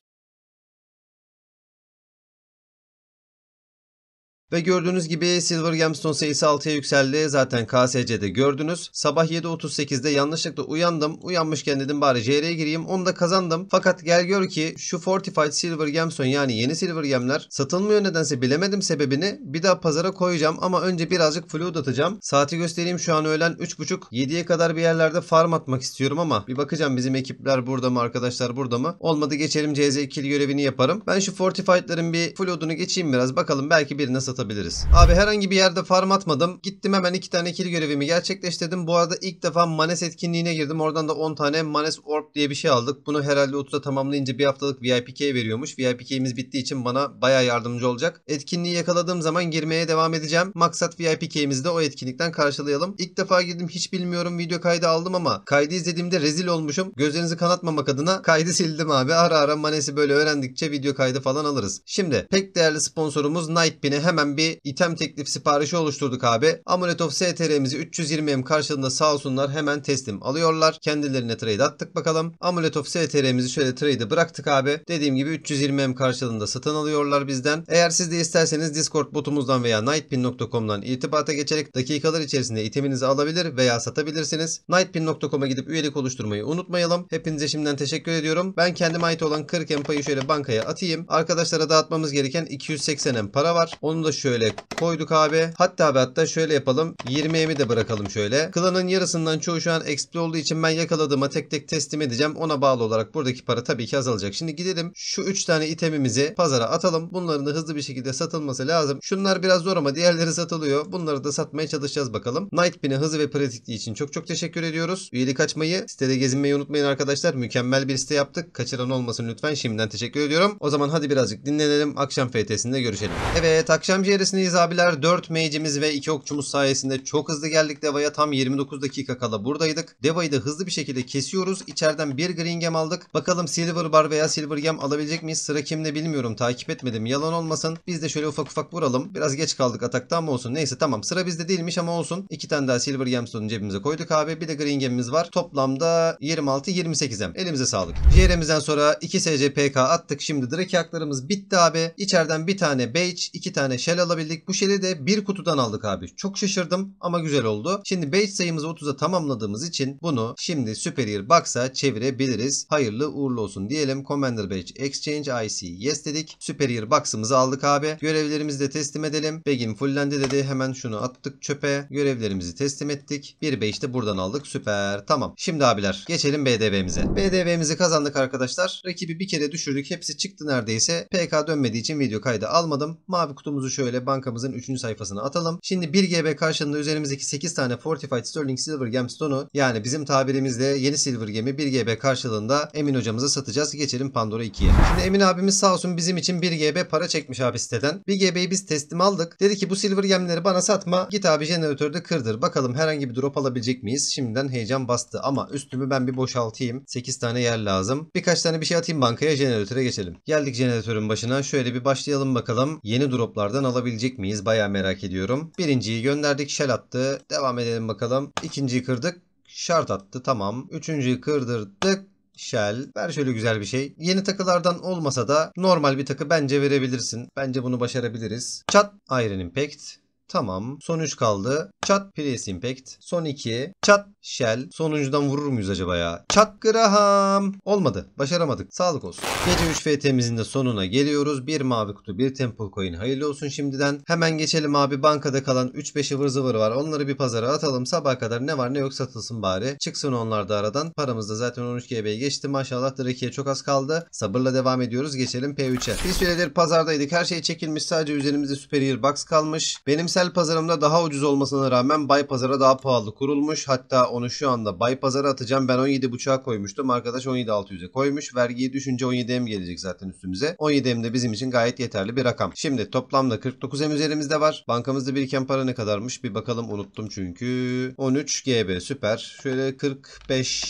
Ve gördüğünüz gibi Silver Gemstone sayısı 6'ya yükseldi. Zaten KSC'de gördünüz. Sabah 7.38'de yanlışlıkla uyandım. Uyanmışken dedim bari JR'ye gireyim. Onu da kazandım. Fakat gel gör ki şu Fortified Silver Gemstone yani yeni Silver Gemler satılmıyor nedense bilemedim sebebini. Bir daha pazara koyacağım ama önce birazcık fluid atacağım. Saati göstereyim şu an öğlen 3.30. 7'ye kadar bir yerlerde farm atmak istiyorum ama bir bakacağım bizim ekipler burada mı arkadaşlar burada mı? Olmadı geçelim CZ2 görevini yaparım. Ben şu Fortified'ların bir fluid'unu geçeyim biraz. Bakalım belki birine satılır anlatabiliriz. Abi herhangi bir yerde farm atmadım. Gittim hemen iki tane kill görevimi gerçekleştirdim. Bu arada ilk defa Manes etkinliğine girdim. Oradan da 10 tane Manes Orb diye bir şey aldık. Bunu herhalde 30'da tamamlayınca bir haftalık VIPK veriyormuş. VIP bittiği için bana baya yardımcı olacak. Etkinliği yakaladığım zaman girmeye devam edeceğim. Maksat VIP de o etkinlikten karşılayalım. İlk defa girdim hiç bilmiyorum video kaydı aldım ama kaydı izlediğimde rezil olmuşum. Gözlerinizi kanatmamak adına kaydı sildim abi. Ara ara Manes'i böyle öğrendikçe video kaydı falan alırız. Şimdi pek değerli sponsorumuz Nightpin'e hemen hemen bir item teklif siparişi oluşturduk abi. Amulet of STR'mizi 320M karşılığında sağ olsunlar hemen teslim alıyorlar. Kendilerine trade attık bakalım. Amulet of STR'mizi şöyle trade'e bıraktık abi. Dediğim gibi 320M karşılığında satın alıyorlar bizden. Eğer siz de isterseniz Discord botumuzdan veya nightpin.com'dan irtibata geçerek dakikalar içerisinde iteminizi alabilir veya satabilirsiniz. nightpin.com'a gidip üyelik oluşturmayı unutmayalım. Hepinize şimdiden teşekkür ediyorum. Ben kendime ait olan 40M payı şöyle bankaya atayım. Arkadaşlara dağıtmamız gereken 280M para var. Onu da şu şöyle koyduk abi. Hatta ve hatta şöyle yapalım. 20 20'ye de bırakalım şöyle. Klanın yarısından çoğu şu an expli olduğu için ben yakaladığıma tek tek teslim edeceğim. Ona bağlı olarak buradaki para tabii ki azalacak. Şimdi gidelim şu 3 tane itemimizi pazara atalım. Bunların da hızlı bir şekilde satılması lazım. Şunlar biraz zor ama diğerleri satılıyor. Bunları da satmaya çalışacağız bakalım. Nightbin'e hızlı ve pratikliği için çok çok teşekkür ediyoruz. Üyelik açmayı, sitede gezinmeyi unutmayın arkadaşlar. Mükemmel bir site yaptık. Kaçıran olmasın lütfen. Şimdiden teşekkür ediyorum. O zaman hadi birazcık dinlenelim. Akşam FT'sinde görüşelim. Evet akşam 3. yarısındayız abiler. 4 mage'imiz ve 2 okçumuz sayesinde çok hızlı geldik Deva'ya. Tam 29 dakika kala buradaydık. Deva'yı da hızlı bir şekilde kesiyoruz. İçeriden bir green gem aldık. Bakalım silver bar veya silver gem alabilecek miyiz? Sıra kimde bilmiyorum. Takip etmedim. Yalan olmasın. Biz de şöyle ufak ufak vuralım. Biraz geç kaldık atakta ama olsun. Neyse tamam. Sıra bizde değilmiş ama olsun. 2 tane daha silver gemstone'u cebimize koyduk abi. Bir de green gemimiz var. Toplamda 26-28 gem. Elimize sağlık. JR'mizden sonra 2 pk attık. Şimdi direkt haklarımız bitti abi. İçeriden bir tane beige, iki tane shell sırayla alabildik. Bu şeli de bir kutudan aldık abi. Çok şaşırdım ama güzel oldu. Şimdi base sayımızı 30'a tamamladığımız için bunu şimdi Superior Box'a çevirebiliriz. Hayırlı uğurlu olsun diyelim. Commander Badge Exchange IC Yes dedik. Superior Box'ımızı aldık abi. Görevlerimizi de teslim edelim. Begin fullendi dedi. Hemen şunu attık çöpe. Görevlerimizi teslim ettik. Bir badge de buradan aldık. Süper. Tamam. Şimdi abiler geçelim BDB'mize. BDB'mizi kazandık arkadaşlar. Rakibi bir kere düşürdük. Hepsi çıktı neredeyse. PK dönmediği için video kaydı almadım. Mavi kutumuzu şöyle şöyle bankamızın 3. sayfasına atalım. Şimdi 1 GB karşılığında üzerimizdeki 8 tane Fortified Sterling Silver Gemstone'u yani bizim tabirimizle yeni Silver Gem'i 1 GB karşılığında Emin hocamıza satacağız. Geçelim Pandora 2'ye. Şimdi Emin abimiz sağ olsun bizim için 1 GB para çekmiş abi siteden. 1 GB'yi biz teslim aldık. Dedi ki bu Silver Gem'leri bana satma. Git abi jeneratörde kırdır. Bakalım herhangi bir drop alabilecek miyiz? Şimdiden heyecan bastı ama üstümü ben bir boşaltayım. 8 tane yer lazım. Birkaç tane bir şey atayım bankaya jeneratöre geçelim. Geldik jeneratörün başına. Şöyle bir başlayalım bakalım. Yeni droplardan alalım alabilecek miyiz? Baya merak ediyorum. Birinciyi gönderdik. Shell attı. Devam edelim bakalım. İkinciyi kırdık. Şart attı. Tamam. Üçüncüyü kırdırdık. Shell. Ver şöyle güzel bir şey. Yeni takılardan olmasa da normal bir takı bence verebilirsin. Bence bunu başarabiliriz. Chat, Iron Impact. Tamam. Son 3 kaldı. Chat, Prius Impact. Son 2. Chat. Shell. Sonuncudan vurur muyuz acaba ya? Çakgraham. Olmadı. Başaramadık. Sağlık olsun. Gece 3 FT'mizin de sonuna geliyoruz. Bir mavi kutu, bir temple coin. Hayırlı olsun şimdiden. Hemen geçelim abi. Bankada kalan 3-5 ıvır zıvır var. Onları bir pazara atalım. Sabah kadar ne var ne yok satılsın bari. Çıksın onlar da aradan. Paramız da zaten 13 GB'yi geçti. Maşallah Drake'ye çok az kaldı. Sabırla devam ediyoruz. Geçelim P3'e. Bir süredir pazardaydık. Her şey çekilmiş. Sadece üzerimizde Superior Box kalmış. Benimsel pazarımda daha ucuz olmasına rağmen Bay pazara daha pahalı kurulmuş. Hatta onu şu anda bay pazara atacağım. Ben 17.5'a koymuştum. Arkadaş 17.600'e koymuş. Vergiyi düşünce 17M gelecek zaten üstümüze. 17M de bizim için gayet yeterli bir rakam. Şimdi toplamda 49M üzerimizde var. Bankamızda biriken para ne kadarmış? Bir bakalım unuttum çünkü. 13 GB süper. Şöyle 45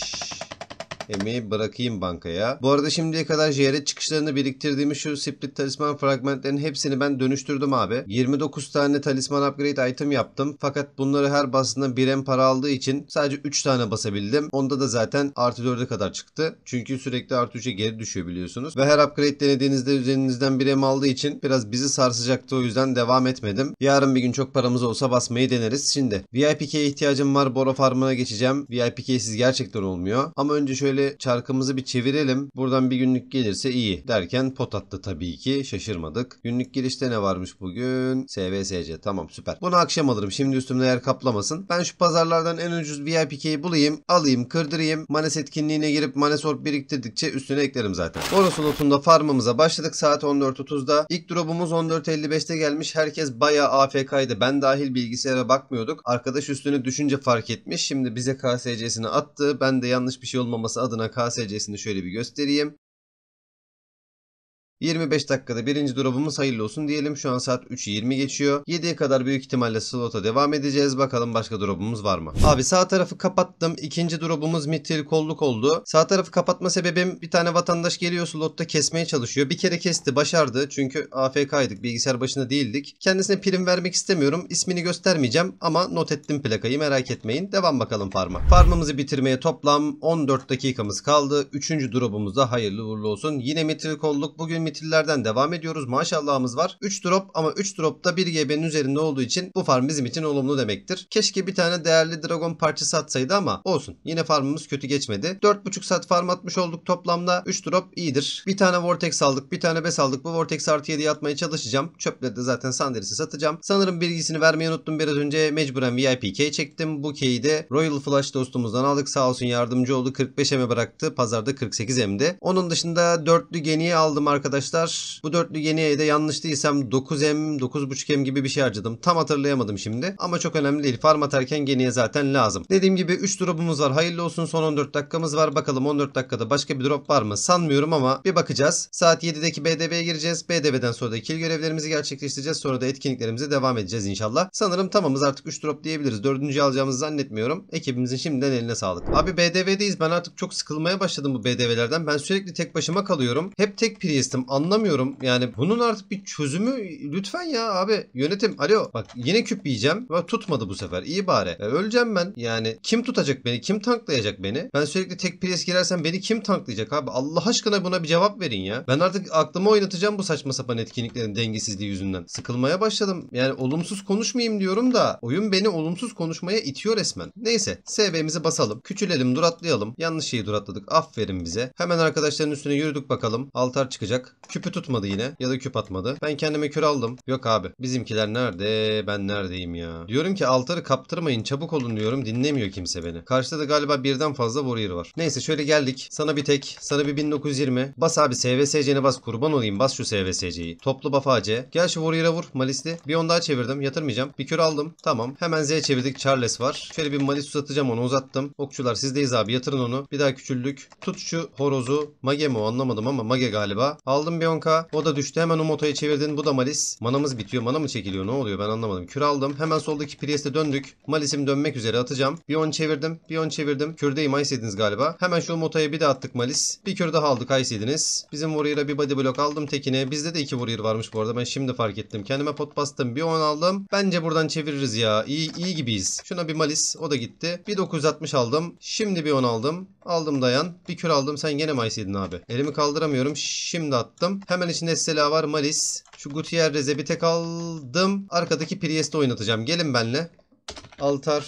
emeği bırakayım bankaya. Bu arada şimdiye kadar JRE çıkışlarını biriktirdiğimiz şu split talisman fragmentlerinin hepsini ben dönüştürdüm abi. 29 tane talisman upgrade item yaptım. Fakat bunları her basında 1M para aldığı için sadece 3 tane basabildim. Onda da zaten artı 4'e kadar çıktı. Çünkü sürekli artı 3'e geri düşüyor biliyorsunuz. Ve her upgrade denediğinizde üzerinizden 1M aldığı için biraz bizi sarsacaktı o yüzden devam etmedim. Yarın bir gün çok paramız olsa basmayı deneriz. Şimdi VIPK'ye ihtiyacım var. Bora farmına geçeceğim. VIPK siz gerçekten olmuyor. Ama önce şöyle şöyle çarkımızı bir çevirelim. Buradan bir günlük gelirse iyi derken pot attı tabii ki. Şaşırmadık. Günlük girişte ne varmış bugün? SVSC tamam süper. Bunu akşam alırım. Şimdi üstümde yer kaplamasın. Ben şu pazarlardan en ucuz VIP'yi bulayım. Alayım kırdırayım. Manes etkinliğine girip Manes orb biriktirdikçe üstüne eklerim zaten. Bonus lotunda farmımıza başladık saat 14.30'da. İlk drop'umuz 14.55'te gelmiş. Herkes bayağı AFK'ydı. Ben dahil bilgisayara bakmıyorduk. Arkadaş üstünü düşünce fark etmiş. Şimdi bize KSC'sini attı. Ben de yanlış bir şey olmaması adına KSC'sini şöyle bir göstereyim. 25 dakikada birinci drop'umuz hayırlı olsun diyelim. Şu an saat 3.20 geçiyor. 7'ye kadar büyük ihtimalle slota devam edeceğiz. Bakalım başka drop'umuz var mı? Abi sağ tarafı kapattım. İkinci drop'umuz mitil kolluk oldu. Sağ tarafı kapatma sebebim bir tane vatandaş geliyor slotta kesmeye çalışıyor. Bir kere kesti başardı. Çünkü AFK'ydık. Bilgisayar başında değildik. Kendisine prim vermek istemiyorum. İsmini göstermeyeceğim ama not ettim plakayı merak etmeyin. Devam bakalım farma. Farmımızı bitirmeye toplam 14 dakikamız kaldı. Üçüncü da hayırlı uğurlu olsun. Yine mitil kolluk. Bugün mitillerden devam ediyoruz. Maşallahımız var. 3 drop ama 3 drop da 1 GB'nin üzerinde olduğu için bu farm bizim için olumlu demektir. Keşke bir tane değerli dragon parçası atsaydı ama olsun. Yine farmımız kötü geçmedi. 4,5 saat farm atmış olduk toplamda. 3 drop iyidir. Bir tane vortex aldık. Bir tane bes aldık. Bu vortex artı 7 atmaya çalışacağım. Çöple de zaten sanderisi satacağım. Sanırım bilgisini vermeyi unuttum biraz önce. Mecburen VIP key çektim. Bu key'i de Royal Flush dostumuzdan aldık. Sağ olsun yardımcı oldu. 45 mi e bıraktı. Pazarda 48 M'di. Onun dışında dörtlü geniye aldım arkadaşlar arkadaşlar. Bu dörtlü yeniye de yanlış değilsem 9M, 9.5M gibi bir şey harcadım. Tam hatırlayamadım şimdi. Ama çok önemli değil. Farm atarken geniye zaten lazım. Dediğim gibi 3 drop'umuz var. Hayırlı olsun. Son 14 dakikamız var. Bakalım 14 dakikada başka bir drop var mı? Sanmıyorum ama bir bakacağız. Saat 7'deki BDB'ye gireceğiz. BDB'den sonra da kill görevlerimizi gerçekleştireceğiz. Sonra da etkinliklerimize devam edeceğiz inşallah. Sanırım tamamız artık 3 drop diyebiliriz. 4. alacağımızı zannetmiyorum. Ekibimizin şimdiden eline sağlık. Abi BDV'deyiz. Ben artık çok sıkılmaya başladım bu BDV'lerden. Ben sürekli tek başıma kalıyorum. Hep tek priestim anlamıyorum. Yani bunun artık bir çözümü lütfen ya abi yönetim alo bak yine küp yiyeceğim. Bak tutmadı bu sefer iyi bari. Ya e, öleceğim ben yani kim tutacak beni kim tanklayacak beni? Ben sürekli tek pres girersem beni kim tanklayacak abi? Allah aşkına buna bir cevap verin ya. Ben artık aklımı oynatacağım bu saçma sapan etkinliklerin dengesizliği yüzünden. Sıkılmaya başladım. Yani olumsuz konuşmayayım diyorum da oyun beni olumsuz konuşmaya itiyor resmen. Neyse SB'mizi basalım. Küçülelim duratlayalım. Yanlış şeyi duratladık. Aferin bize. Hemen arkadaşların üstüne yürüdük bakalım. Altar çıkacak küpü tutmadı yine. Ya da küp atmadı. Ben kendime kör aldım. Yok abi. Bizimkiler nerede? Ben neredeyim ya? Diyorum ki altarı kaptırmayın. Çabuk olun diyorum. Dinlemiyor kimse beni. Karşıda da galiba birden fazla warrior var. Neyse şöyle geldik. Sana bir tek. Sana bir 1920. Bas abi SVSC'ne bas. Kurban olayım. Bas şu SVSC'yi. Toplu buff AC. Gel şu warrior'a vur. Malisli. Bir on daha çevirdim. Yatırmayacağım. Bir kör aldım. Tamam. Hemen Z çevirdik. Charles var. Şöyle bir malis uzatacağım onu uzattım. Okçular sizdeyiz abi. Yatırın onu. Bir daha küçüldük. Tut şu horozu. Mage mi anlamadım ama Mage galiba. Al Aldım bir O da düştü. Hemen Umota'ya çevirdin. Bu da Malis. Manamız bitiyor. Mana mı çekiliyor? Ne oluyor? Ben anlamadım. Kür aldım. Hemen soldaki Priest'e döndük. Malis'im dönmek üzere atacağım. Bion çevirdim. Bion çevirdim. Kürdeyim. ima hissediniz galiba. Hemen şu Umota'ya bir de attık Malis. Bir kür daha aldık hissediniz. Bizim Warrior'a bir body block aldım tekine. Bizde de iki Warrior varmış bu arada. Ben şimdi fark ettim. Kendime pot bastım. Bion aldım. Bence buradan çeviririz ya. İyi, iyi gibiyiz. Şuna bir Malis. O da gitti. Bir 960 aldım. Şimdi bir 10 aldım. Aldım dayan. Bir kür aldım. Sen gene mi hissedin abi? Elimi kaldıramıyorum. Şimdi at oynattım. Hemen içinde Stella var. Malis. Şu Gutierrez'e bir tek aldım. Arkadaki Priest'i oynatacağım. Gelin benle. Altar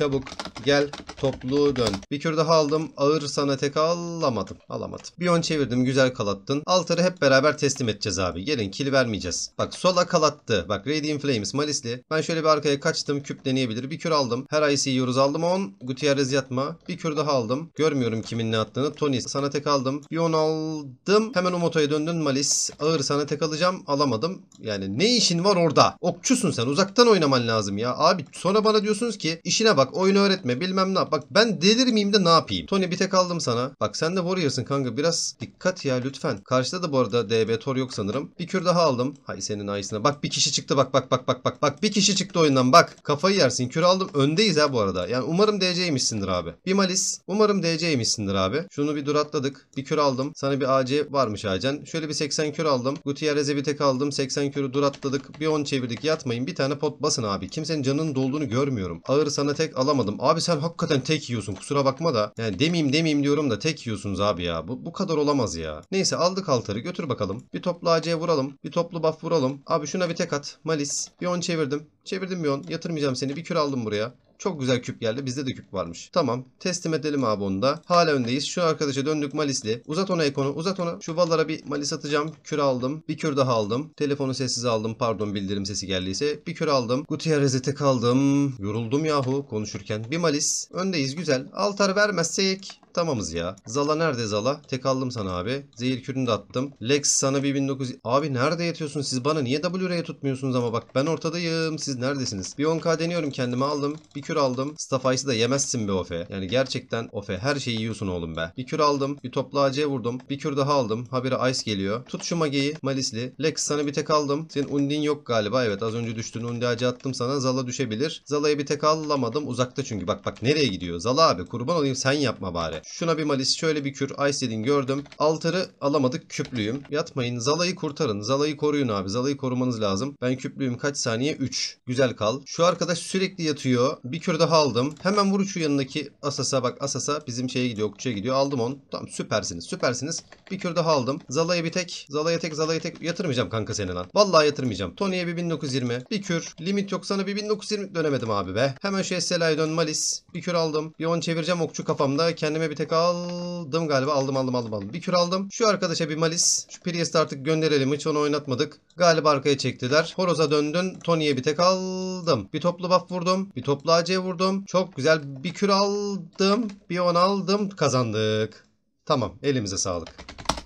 Çabuk gel toplu dön. Bir kür daha aldım. Ağır sana tek alamadım. Alamadım. Bir on çevirdim. Güzel kalattın. Altarı hep beraber teslim edeceğiz abi. Gelin kill vermeyeceğiz. Bak sola kalattı. Bak Radiant Flames Malisli. Ben şöyle bir arkaya kaçtım. Küp deneyebilir. Bir kür aldım. Her IC yiyoruz. Aldım 10. Gutierrez yatma. Bir kür daha aldım. Görmüyorum kimin ne attığını. Tony sana tek aldım. Bir on aldım. Hemen Umoto'ya döndün Malis. Ağır sana tek alacağım. Alamadım. Yani ne işin var orada? Okçusun sen. Uzaktan oynaman lazım ya. Abi sonra bana diyorsunuz ki işine bak Bak oyunu öğretme bilmem ne yap. Bak ben delir miyim de ne yapayım? Tony bir tek aldım sana. Bak sen de Warriors'ın kanka biraz dikkat ya lütfen. Karşıda da bu arada DB Tor yok sanırım. Bir kür daha aldım. Hay senin ayısına. Bak bir kişi çıktı bak bak bak bak bak. Bak bir kişi çıktı oyundan bak. Kafayı yersin. Kür aldım. Öndeyiz ha bu arada. Yani umarım DC'ymişsindir abi. Bir Malis. Umarım DC'ymişsindir abi. Şunu bir duratladık. Bir kür aldım. Sana bir AC varmış Acen. Şöyle bir 80 kür aldım. Gutierrez'e bir tek aldım. 80 kürü duratladık. Bir 10 çevirdik. Yatmayın. Bir tane pot basın abi. Kimsenin canının dolduğunu görmüyorum. Ağır sana tek tek alamadım. Abi sen hakikaten tek yiyorsun kusura bakma da. Yani demeyeyim demeyeyim diyorum da tek yiyorsunuz abi ya. Bu, bu kadar olamaz ya. Neyse aldık altarı götür bakalım. Bir toplu AC'ye vuralım. Bir toplu buff vuralım. Abi şuna bir tek at. Malis. Bir on çevirdim. Çevirdim bir on. Yatırmayacağım seni. Bir kür aldım buraya. Çok güzel küp geldi. Bizde de küp varmış. Tamam. Teslim edelim abi onu da. Hala öndeyiz. Şu arkadaşa döndük Malisli. Uzat ona ekonu. Uzat ona. Şu vallara bir Malis atacağım. Kür aldım. Bir kür daha aldım. Telefonu sessiz aldım. Pardon bildirim sesi geldiyse. Bir kür aldım. Gutierrez'e tek aldım. Yoruldum yahu konuşurken. Bir Malis. Öndeyiz güzel. Altar vermezsek Tamamız ya. Zala nerede Zala? Tek aldım sana abi. Zehir kürünü de attım. Lex sana bir 19... Abi nerede yatıyorsun? Siz bana niye W'ye tutmuyorsunuz ama bak ben ortadayım. Siz neredesiniz? Bir 10k deniyorum kendime aldım. Bir kür aldım. Staff da yemezsin be Ofe. Yani gerçekten Ofe her şeyi yiyorsun oğlum be. Bir kür aldım. Bir topla AC vurdum. Bir kür daha aldım. Habire Ice geliyor. Tut şu mageyi. Malisli. Lex sana bir tek aldım. Senin Undin yok galiba. Evet az önce düştün. Undi AC attım sana. Zala düşebilir. Zala'yı bir tek alamadım. Uzakta çünkü. Bak bak nereye gidiyor? Zala abi kurban olayım sen yapma bari. Şuna bir malis şöyle bir kür. Ice Dead'in gördüm. Altarı alamadık küplüyüm. Yatmayın. Zala'yı kurtarın. Zala'yı koruyun abi. Zala'yı korumanız lazım. Ben küplüyüm kaç saniye? 3. Güzel kal. Şu arkadaş sürekli yatıyor. Bir kür daha aldım. Hemen vur şu yanındaki Asas'a bak Asas'a bizim şeye gidiyor okçuya gidiyor. Aldım onu. Tamam süpersiniz süpersiniz. Bir kür daha aldım. Zalayı bir tek. zalayı tek zalayı tek. Yatırmayacağım kanka seni lan. Vallahi yatırmayacağım. Tony'ye bir 1920. Bir kür. Limit yok sana bir 1920 dönemedim abi be. Hemen şu Essela'ya dön Malis. Bir kür aldım. Bir on çevireceğim okçu kafamda. Kendime bir tek aldım galiba. Aldım aldım aldım aldım. Bir kür aldım. Şu arkadaşa bir malis. Şu Priest'i artık gönderelim. Hiç onu oynatmadık. Galiba arkaya çektiler. Horoz'a döndün. Tony'ye bir tek aldım. Bir toplu buff vurdum. Bir toplu AC vurdum. Çok güzel. Bir kür aldım. Bir on aldım. Kazandık. Tamam. Elimize sağlık.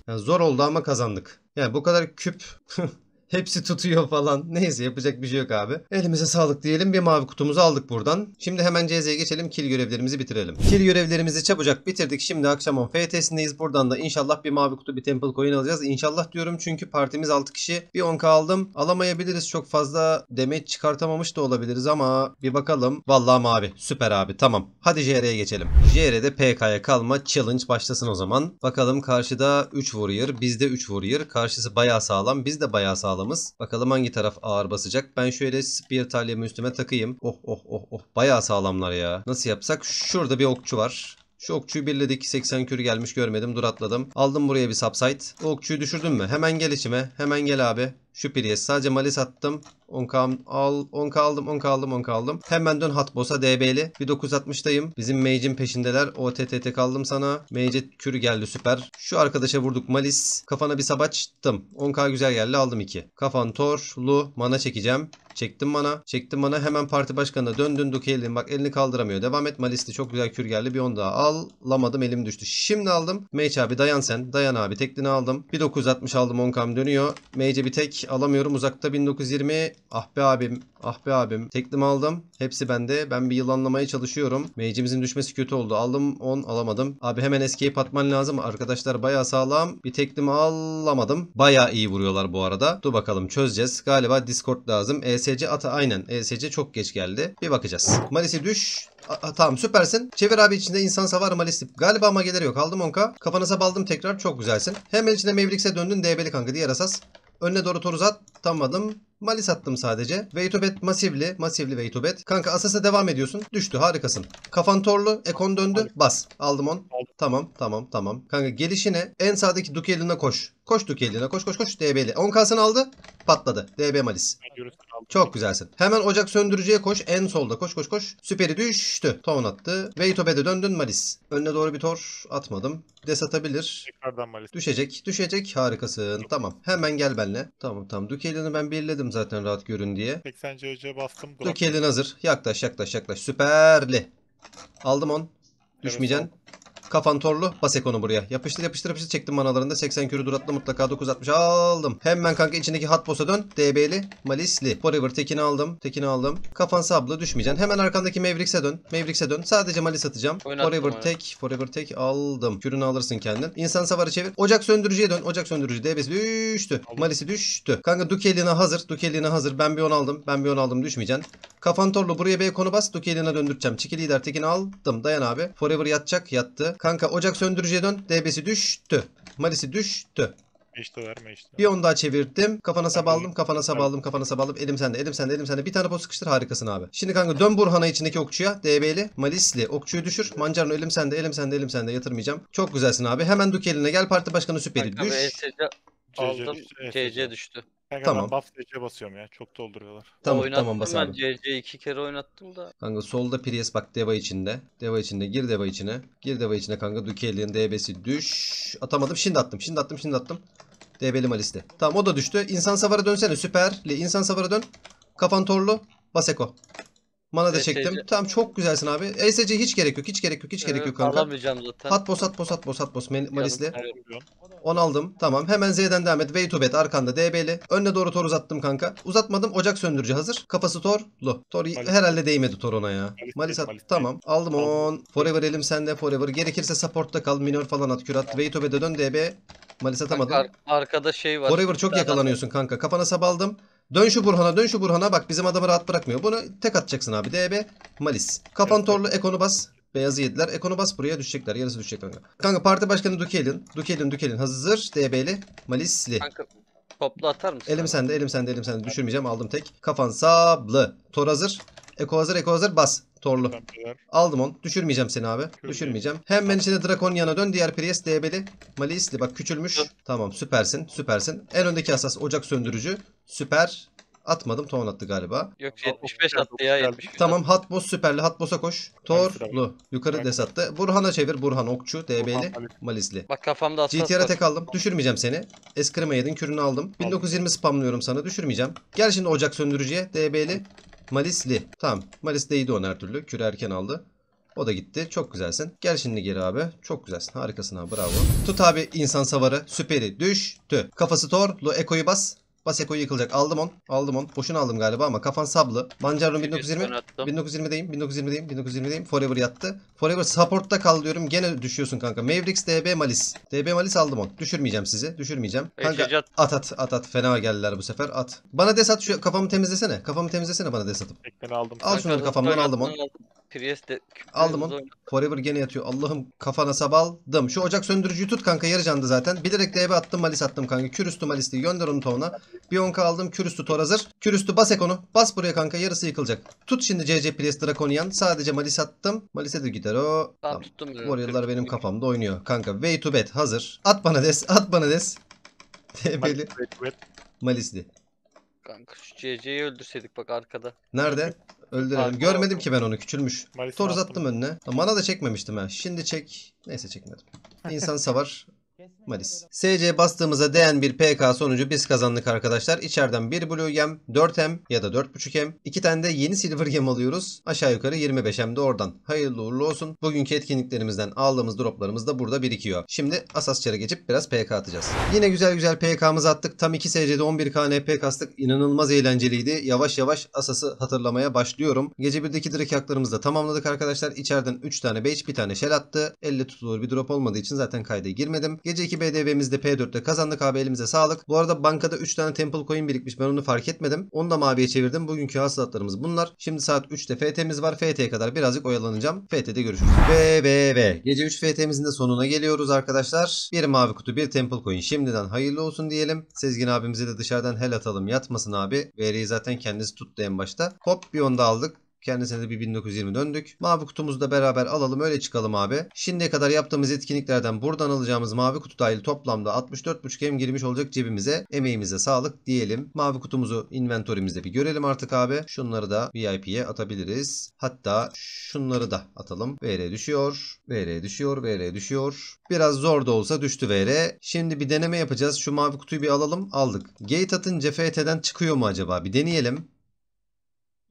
Yani zor oldu ama kazandık. Yani bu kadar küp Hepsi tutuyor falan. Neyse yapacak bir şey yok abi. Elimize sağlık diyelim. Bir mavi kutumuzu aldık buradan. Şimdi hemen CZ'ye geçelim. Kil görevlerimizi bitirelim. Kil görevlerimizi çabucak bitirdik. Şimdi akşamın FT'sindeyiz. Buradan da inşallah bir mavi kutu bir temple coin alacağız. İnşallah diyorum çünkü partimiz 6 kişi. Bir 10k aldım. Alamayabiliriz. Çok fazla demet çıkartamamış da olabiliriz ama bir bakalım. Vallahi mavi. Süper abi. Tamam. Hadi JR'ye geçelim. JR'de PK'ya kalma challenge başlasın o zaman. Bakalım karşıda 3 warrior. Bizde 3 warrior. Karşısı bayağı sağlam. Biz de bayağı sağlam sağlamız. Bakalım hangi taraf ağır basacak. Ben şöyle spear talyamı üstüme takayım. Oh oh oh oh. Bayağı sağlamlar ya. Nasıl yapsak? Şurada bir okçu var. Şu okçuyu birledik. 80 kür gelmiş görmedim. Dur atladım. Aldım buraya bir subsite. O okçuyu düşürdün mü? Hemen gel içime. Hemen gel abi. Şu piriye sadece Malis attım, 10k al 10k aldım 10 aldım 10 aldım. Hemen dön hat bos'a DB'li. Bir 960'dayım. Bizim mage'in peşindeler. OTTT kaldım sana. Mage kürü geldi süper. Şu arkadaşa vurduk Malis. Kafana bir sabaçtım. 10k güzel geldi aldım 2. Kafan torlu mana çekeceğim. Çektim mana. Çektim mana. Hemen parti başkanına döndün Dukeyel'in. Bak elini kaldıramıyor. Devam et Malis'li. Çok güzel kür geldi. Bir 10 daha alamadım. Elim düştü. Şimdi aldım. Mage abi dayan sen. Dayan abi. Teklini aldım. Bir 960 aldım 10k'm dönüyor. Mage'e bir tek alamıyorum uzakta 1920. Ah be abim. Ah be abim. Teklim aldım. Hepsi bende. Ben bir yılanlamaya çalışıyorum. Mage'imizin düşmesi kötü oldu. Aldım 10 alamadım. Abi hemen escape atman lazım. Arkadaşlar baya sağlam. Bir teklim alamadım. Baya iyi vuruyorlar bu arada. Dur bakalım çözeceğiz. Galiba Discord lazım. ESC ata aynen. ESC çok geç geldi. Bir bakacağız. Malisi düş. A, tamam süpersin. Çevir abi içinde insan savar malisip. Galiba mageleri yok. Aldım onka. Kafanıza baldım tekrar. Çok güzelsin. Hemen içinde Mavrix'e döndün. DB'li kanka diğer asas. Önüne doğru toruz atamadım. Malis attım sadece. Veytubet masivli. Masivli Veytubet. Kanka asasa devam ediyorsun. Düştü harikasın. Kafan torlu. Ekon döndü. Bas. Aldım on. Tamam tamam tamam. Kanka gelişine en sağdaki Duke eline koş. Koş Duke eline koş koş koş. DB'li. 10 kalsın aldı. Patladı. DB Malis. Çok güzelsin. Hemen ocak söndürücüye koş. En solda koş koş koş. Süperi düştü. Ton attı. Veytobe'de döndün Malis. Önüne doğru bir tor atmadım. Des atabilir. Tekrardan Malis. Düşecek. Düşecek. Harikasın. Yok. Tamam. Hemen gel benle. Tamam tamam. Dukelini ben belirledim zaten rahat görün diye. 80 CC bastım. Dukelin hazır. Yaklaş yaklaş yaklaş. Süperli. Aldım on. Düşmeyeceksin. Evet, Kafan torlu. Bas ekonu buraya. Yapıştır yapıştır yapıştır çektim manalarında. 80 kürü duratlı mutlaka 960 aldım. Hemen kanka içindeki hat posa dön. DB'li. Malisli. Forever. Tekini aldım. Tekini aldım. Kafan sablı düşmeyeceksin. Hemen arkandaki Mavericks'e dön. Mavericks'e dön. Sadece Malis atacağım. Oyun forever attım, tek. Forever tek aldım. Kürünü alırsın kendin. İnsan savarı çevir. Ocak söndürücüye dön. Ocak söndürücü. DB'si düştü. Malis'i düştü. Kanka Dukeli'ne hazır. Dukeli'ne hazır. Ben bir 10 aldım. Ben bir 10 aldım. Düşmeyeceksin. Kafan torlu. Buraya B konu bas. Dukeli'ne döndüreceğim. Çikili lider tekini aldım. Dayan abi. Forever yatacak. Yattı. Kanka ocak söndürücüye dön. DB'si düştü. Malisi düştü. İşte verme işte. Bir onu daha çevirdim. Kafana sabaldım, kafana sabaldım, kafana sabaldım. Elim sende, elim sende, elim sende. Bir tane pot sıkıştır harikasın abi. Şimdi kanka dön Burhan'a içindeki okçuya. DB'li, Malisli. Okçuyu düşür. Mancarno elim sende, elim sende, elim sende. Yatırmayacağım. Çok güzelsin abi. Hemen Duke eline gel. Parti başkanı süperi. Düş. Aldım. CC düştü. Kanka Tamam. ben buff DC basıyorum ya. Çok dolduruyorlar. Tamam oynattım tamam bas ben abi. CC iki kere oynattım da. Kanka solda Prius bak Deva içinde. Deva içinde gir Deva içine. Gir Deva içine kanka Dükeli'nin DB'si düş. Atamadım şimdi attım şimdi attım şimdi attım. DB'li Malis'ti. Tamam o da düştü. İnsan savara dönsene süper. Li, İnsan savara dön. Kafan torlu. Baseko. Mana da e, çektim. ESC. Tamam çok güzelsin abi. ESC hiç gerek yok. Hiç gerek yok. Hiç evet, gerek yok kanka. Alamayacağım zaten. Hat bos hat bos hat bos hat bos. Malisli. On aldım. Tamam. Hemen Z'den devam et. Way to bet. Arkanda DB'li. Önüne doğru tor uzattım kanka. Uzatmadım. Ocak söndürücü hazır. Kafası torlu. Tor Malis. herhalde değmedi tor ona ya. Malis at. Tamam. Aldım on. Forever elim sende. Forever. Gerekirse supportta kal. Minor falan at. Kürat. Way to bet'e dön DB. Malis atamadım. Ar arkada şey var. Forever çok yakalanıyorsun kanka. Kafana sabaldım. Dön şu Burhan'a dön şu Burhan'a. Bak bizim adamı rahat bırakmıyor. Bunu tek atacaksın abi. DB Malis. Kapan torlu Ekon'u bas. Beyazı yediler. Ekon'u bas buraya düşecekler. Yarısı düşecekler. Kanka parti başkanı Dukelin. Dukelin Dukelin. Hazır. DB'li. Malisli. Kanka toplu atar mısın? Elim sende elim sende elim sende. Düşürmeyeceğim aldım tek. Kafan sablı. Tor hazır. Eko hazır Eko hazır bas. Torlu. Aldım onu, Düşürmeyeceğim seni abi. Düşürmeyeceğim. Hemen içine Drakonyan'a dön. Diğer Priest DB'li. Malisli. Bak küçülmüş. Tamam süpersin. Süpersin. En öndeki asas ocak söndürücü. Süper. Atmadım. Ton attı galiba. Yok 75 attı ya 75. Tamam şey. Hatbos süperli. Hatbos'a koş. Torlu. Yukarı des attı. Burhan'a çevir. Burhan Okçu. DB'li. Malizli. Bak kafamda atmaz. GTR'e tek aldım. Düşürmeyeceğim seni. Eskrima yedin. Kürünü aldım. 1920 spamlıyorum sana. Düşürmeyeceğim. Gel şimdi Ocak söndürücüye. DB'li. Malisli. Tamam. Malis değdi ona her türlü. Kürü erken aldı. O da gitti. Çok güzelsin. Gel şimdi geri abi. Çok güzelsin. Harikasın abi, Bravo. Tut abi insan savarı. Süperi düştü. Kafası torlu. Eko'yu bas. Baseko yıkılacak. Aldım on. Aldım on. Boşuna aldım galiba ama kafan sablı. Mancarno 1920. 1920'deyim. 1920'deyim. 1920'deyim. Forever yattı. Forever support'ta kal diyorum. Gene düşüyorsun kanka. Mavericks DB Malis. DB Malis aldım on. Düşürmeyeceğim sizi. Düşürmeyeceğim. Kanka at at at at. Fena geldiler bu sefer. At. Bana desat şu kafamı temizlesene. Kafamı temizlesene bana desatıp. Al şunları kafamdan aldım on. Priest'te aldım onu. Forever gene yatıyor. Allah'ım kafana sabaldım. Şu ocak söndürücüyü tut kanka yarı candı zaten. Bilerek DB attım malis attım kanka. Kürüstü malisti gönder onu tona. Bir onka aldım. Kürüstü tor hazır. Kürüstü bas ekonu. Bas buraya kanka yarısı yıkılacak. Tut şimdi CC Priest Draconian. Sadece malis attım. Malise de gider o. Tamam, tamam. Warrior'lar benim kafamda oynuyor. Kanka way to bet hazır. At bana des at bana des. DB'li. Malisli. Kanka şu CC'yi öldürseydik bak arkada. Nerede? Öldürelim. Abi, Görmedim ki ben onu küçülmüş. Toruz attım önüne. Mana da çekmemiştim ha. Şimdi çek. Neyse çekmedim. İnsan savar. Maris. SC bastığımıza değen bir PK sonucu biz kazandık arkadaşlar. İçeriden 1 Blue Gem, 4 M ya da 4.5 M. 2 tane de yeni Silver Gem alıyoruz. Aşağı yukarı 25 M de oradan. Hayırlı uğurlu olsun. Bugünkü etkinliklerimizden aldığımız droplarımız da burada birikiyor. Şimdi asas Asasçı'ya geçip biraz PK atacağız. Yine güzel güzel PK'mızı attık. Tam 2 SC'de 11K NP kastık. İnanılmaz eğlenceliydi. Yavaş yavaş Asas'ı hatırlamaya başlıyorum. Gece 1'deki direkt haklarımızı da tamamladık arkadaşlar. İçeriden 3 tane beige, bir tane shell attı. Elle tutulur bir drop olmadığı için zaten kayda girmedim. Gece 2 2 BDV'mizde P4'te kazandık abi elimize sağlık. Bu arada bankada 3 tane Temple Coin birikmiş ben onu fark etmedim. Onu da maviye çevirdim. Bugünkü hasılatlarımız bunlar. Şimdi saat 3'te FT'miz var. FT'ye kadar birazcık oyalanacağım. FT'de görüşürüz. Ve ve ve. Gece 3 FT'mizin de sonuna geliyoruz arkadaşlar. Bir mavi kutu bir Temple Coin. Şimdiden hayırlı olsun diyelim. Sezgin abimize de dışarıdan hel atalım. Yatmasın abi. veriyi zaten kendisi tuttu en başta. Hop bir onda aldık. Kendisine de bir 1920 döndük. Mavi kutumuzu da beraber alalım öyle çıkalım abi. Şimdiye kadar yaptığımız etkinliklerden buradan alacağımız mavi kutu dahil toplamda 64.5 hem girmiş olacak cebimize. Emeğimize sağlık diyelim. Mavi kutumuzu inventory'mizde bir görelim artık abi. Şunları da VIP'ye atabiliriz. Hatta şunları da atalım. VR düşüyor. VR düşüyor. VR düşüyor. Biraz zor da olsa düştü VR. Şimdi bir deneme yapacağız. Şu mavi kutuyu bir alalım. Aldık. Gate atınca FT'den çıkıyor mu acaba? Bir deneyelim.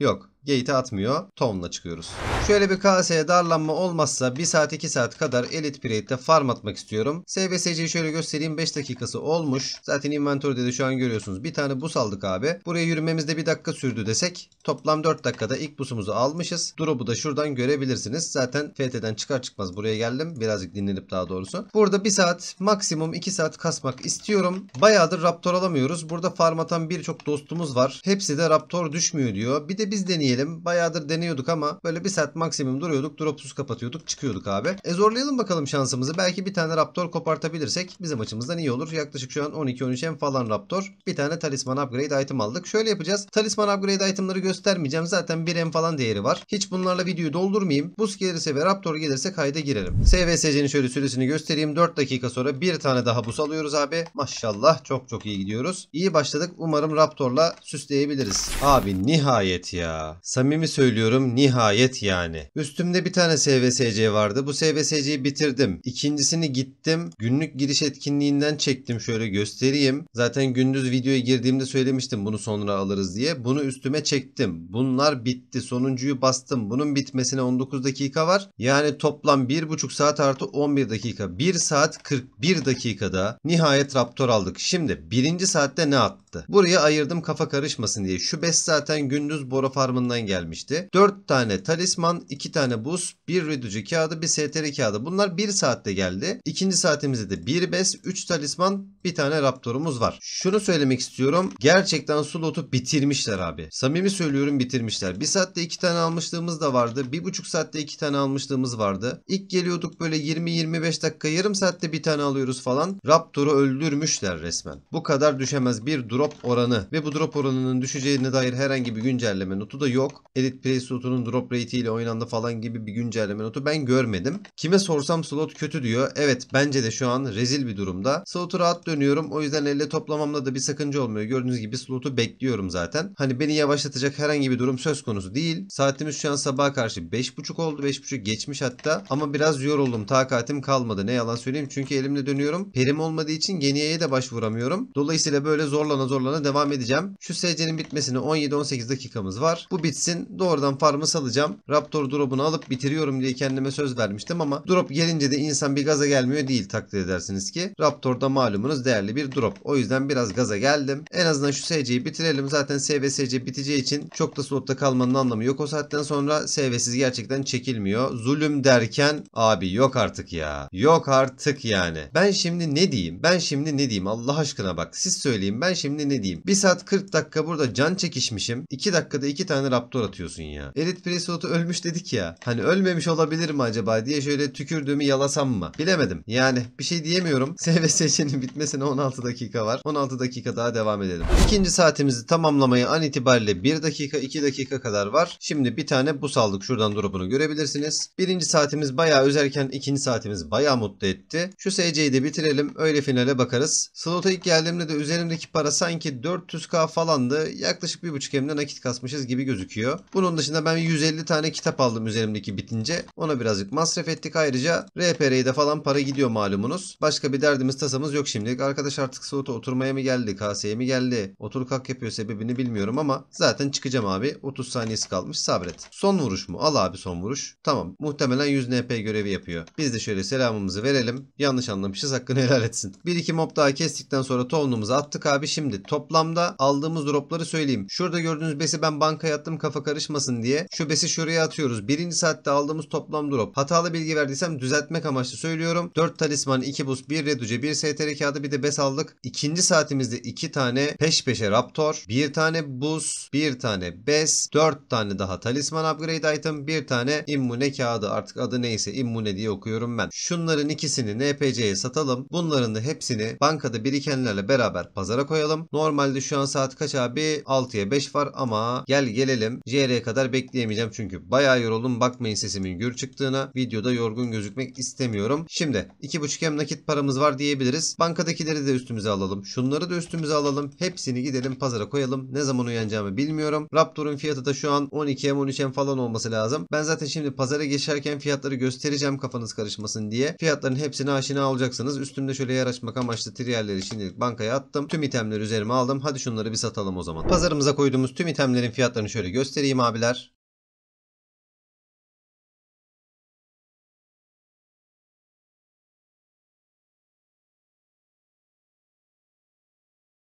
Yok. Gate'e atmıyor. Tom'la çıkıyoruz. Şöyle bir kaseye darlanma olmazsa 1 saat 2 saat kadar Elite Pirate'de farm atmak istiyorum. SBSC'yi şöyle göstereyim 5 dakikası olmuş. Zaten inventörde de şu an görüyorsunuz. Bir tane bus aldık abi. Buraya yürümemizde 1 dakika sürdü desek toplam 4 dakikada ilk busumuzu almışız. Drop'u da şuradan görebilirsiniz. Zaten FT'den çıkar çıkmaz buraya geldim. Birazcık dinlenip daha doğrusu. Burada 1 saat maksimum 2 saat kasmak istiyorum. Bayağıdır Raptor alamıyoruz. Burada farm atan birçok dostumuz var. Hepsi de Raptor düşmüyor diyor. Bir de biz deneyelim deneyelim. Bayağıdır deniyorduk ama böyle bir saat maksimum duruyorduk. Dropsuz kapatıyorduk. Çıkıyorduk abi. E zorlayalım bakalım şansımızı. Belki bir tane Raptor kopartabilirsek bizim açımızdan iyi olur. Yaklaşık şu an 12-13 m falan Raptor. Bir tane talisman upgrade item aldık. Şöyle yapacağız. Talisman upgrade itemları göstermeyeceğim. Zaten 1 m falan değeri var. Hiç bunlarla videoyu doldurmayayım. Buz gelirse ve Raptor gelirse kayda girelim. SVSC'nin şöyle süresini göstereyim. 4 dakika sonra bir tane daha bus alıyoruz abi. Maşallah çok çok iyi gidiyoruz. İyi başladık. Umarım Raptor'la süsleyebiliriz. Abi nihayet ya. Samimi söylüyorum nihayet yani. Üstümde bir tane SVSC vardı. Bu SVSC'yi bitirdim. İkincisini gittim. Günlük giriş etkinliğinden çektim. Şöyle göstereyim. Zaten gündüz videoya girdiğimde söylemiştim bunu sonra alırız diye. Bunu üstüme çektim. Bunlar bitti. Sonuncuyu bastım. Bunun bitmesine 19 dakika var. Yani toplam 1,5 saat artı 11 dakika. 1 saat 41 dakikada nihayet Raptor aldık. Şimdi birinci saatte ne attı? Buraya ayırdım kafa karışmasın diye. Şu 5 zaten gündüz Bora Farm'ın tarafından gelmişti. 4 tane talisman, 2 tane buz, 1 redücü kağıdı, 1 STR kağıdı. Bunlar 1 saatte geldi. İkinci saatimizde de 1 bes, 3 talisman, bir tane raptorumuz var. Şunu söylemek istiyorum. Gerçekten slotu bitirmişler abi. Samimi söylüyorum bitirmişler. 1 saatte 2 tane almışlığımız da vardı. 1,5 saatte 2 tane almışlığımız vardı. İlk geliyorduk böyle 20-25 dakika yarım saatte bir tane alıyoruz falan. Raptor'u öldürmüşler resmen. Bu kadar düşemez bir drop oranı ve bu drop oranının düşeceğine dair herhangi bir güncelleme notu da yok yok. Elite Play slotunun drop rate ile oynandı falan gibi bir güncelleme notu ben görmedim. Kime sorsam slot kötü diyor. Evet bence de şu an rezil bir durumda. Slotu rahat dönüyorum. O yüzden elle toplamamda da bir sakınca olmuyor. Gördüğünüz gibi slotu bekliyorum zaten. Hani beni yavaşlatacak herhangi bir durum söz konusu değil. Saatimiz şu an sabaha karşı 5.30 oldu. 5.30 geçmiş hatta. Ama biraz yoruldum. Takatim kalmadı. Ne yalan söyleyeyim. Çünkü elimle dönüyorum. Perim olmadığı için Geniye'ye de başvuramıyorum. Dolayısıyla böyle zorlana zorlana devam edeceğim. Şu SC'nin bitmesine 17-18 dakikamız var. Bu bitsin doğrudan farmı salacağım. Raptor drop'unu alıp bitiriyorum diye kendime söz vermiştim ama drop gelince de insan bir gaza gelmiyor değil takdir edersiniz ki. Raptor'da malumunuz değerli bir drop. O yüzden biraz gaza geldim. En azından şu SC'yi bitirelim. Zaten SVSC biteceği için çok da slotta kalmanın anlamı yok. O saatten sonra SV'siz gerçekten çekilmiyor. Zulüm derken abi yok artık ya. Yok artık yani. Ben şimdi ne diyeyim? Ben şimdi ne diyeyim? Allah aşkına bak. Siz söyleyin. Ben şimdi ne diyeyim? 1 saat 40 dakika burada can çekişmişim. 2 dakikada 2 tane raptor atıyorsun ya. Erit Prescott ölmüş dedik ya. Hani ölmemiş olabilir mi acaba diye şöyle tükürdüğümü yalasam mı? Bilemedim. Yani bir şey diyemiyorum. SVSC'nin bitmesine 16 dakika var. 16 dakika daha devam edelim. İkinci saatimizi tamamlamaya an itibariyle 1 dakika 2 dakika kadar var. Şimdi bir tane bu aldık Şuradan drop'unu görebilirsiniz. Birinci saatimiz bayağı üzerken ikinci saatimiz bayağı mutlu etti. Şu SC'yi de bitirelim. Öyle finale bakarız. Slot'a ilk geldiğimde de üzerimdeki para sanki 400k falandı. Yaklaşık 1.5 hemde nakit kasmışız gibi gözüküyor gözüküyor. Bunun dışında ben 150 tane kitap aldım üzerimdeki bitince. Ona birazcık masraf ettik. Ayrıca de falan para gidiyor malumunuz. Başka bir derdimiz tasamız yok şimdilik. Arkadaş artık soğuta oturmaya mı geldi? Kaseye mi geldi? Otur kalk yapıyor sebebini bilmiyorum ama zaten çıkacağım abi. 30 saniyesi kalmış sabret. Son vuruş mu? Al abi son vuruş. Tamam. Muhtemelen 100 NP görevi yapıyor. Biz de şöyle selamımızı verelim. Yanlış anlamışız hakkını helal etsin. 1-2 mob daha kestikten sonra tohumumuzu attık abi şimdi. Toplamda aldığımız dropları söyleyeyim. Şurada gördüğünüz besi ben bankaya attım yazdım kafa karışmasın diye şubesi şuraya atıyoruz. Birinci saatte aldığımız toplam drop. Hatalı bilgi verdiysem düzeltmek amaçlı söylüyorum. 4 talisman, 2 bus, 1 reduce, 1 STR kağıdı bir de bes aldık. İkinci saatimizde 2 tane peş peşe raptor, 1 tane bus, 1 tane bes, 4 tane daha talisman upgrade item, 1 tane immune kağıdı artık adı neyse immune diye okuyorum ben. Şunların ikisini NPC'ye satalım. Bunların da hepsini bankada birikenlerle beraber pazara koyalım. Normalde şu an saat kaç abi? 6'ya 5 var ama gel gelelim bekleyelim. JR'ye kadar bekleyemeyeceğim çünkü bayağı yoruldum. Bakmayın sesimin gür çıktığına. Videoda yorgun gözükmek istemiyorum. Şimdi 2.5M nakit paramız var diyebiliriz. Bankadakileri de üstümüze alalım. Şunları da üstümüze alalım. Hepsini gidelim pazara koyalım. Ne zaman uyanacağımı bilmiyorum. Raptor'un fiyatı da şu an 12M 13M falan olması lazım. Ben zaten şimdi pazara geçerken fiyatları göstereceğim kafanız karışmasın diye. Fiyatların hepsini aşina alacaksınız. Üstümde şöyle yer açmak amaçlı triyerleri şimdilik bankaya attım. Tüm itemleri üzerime aldım. Hadi şunları bir satalım o zaman. Pazarımıza koyduğumuz tüm itemlerin fiyatlarını şöyle göstereyim abiler.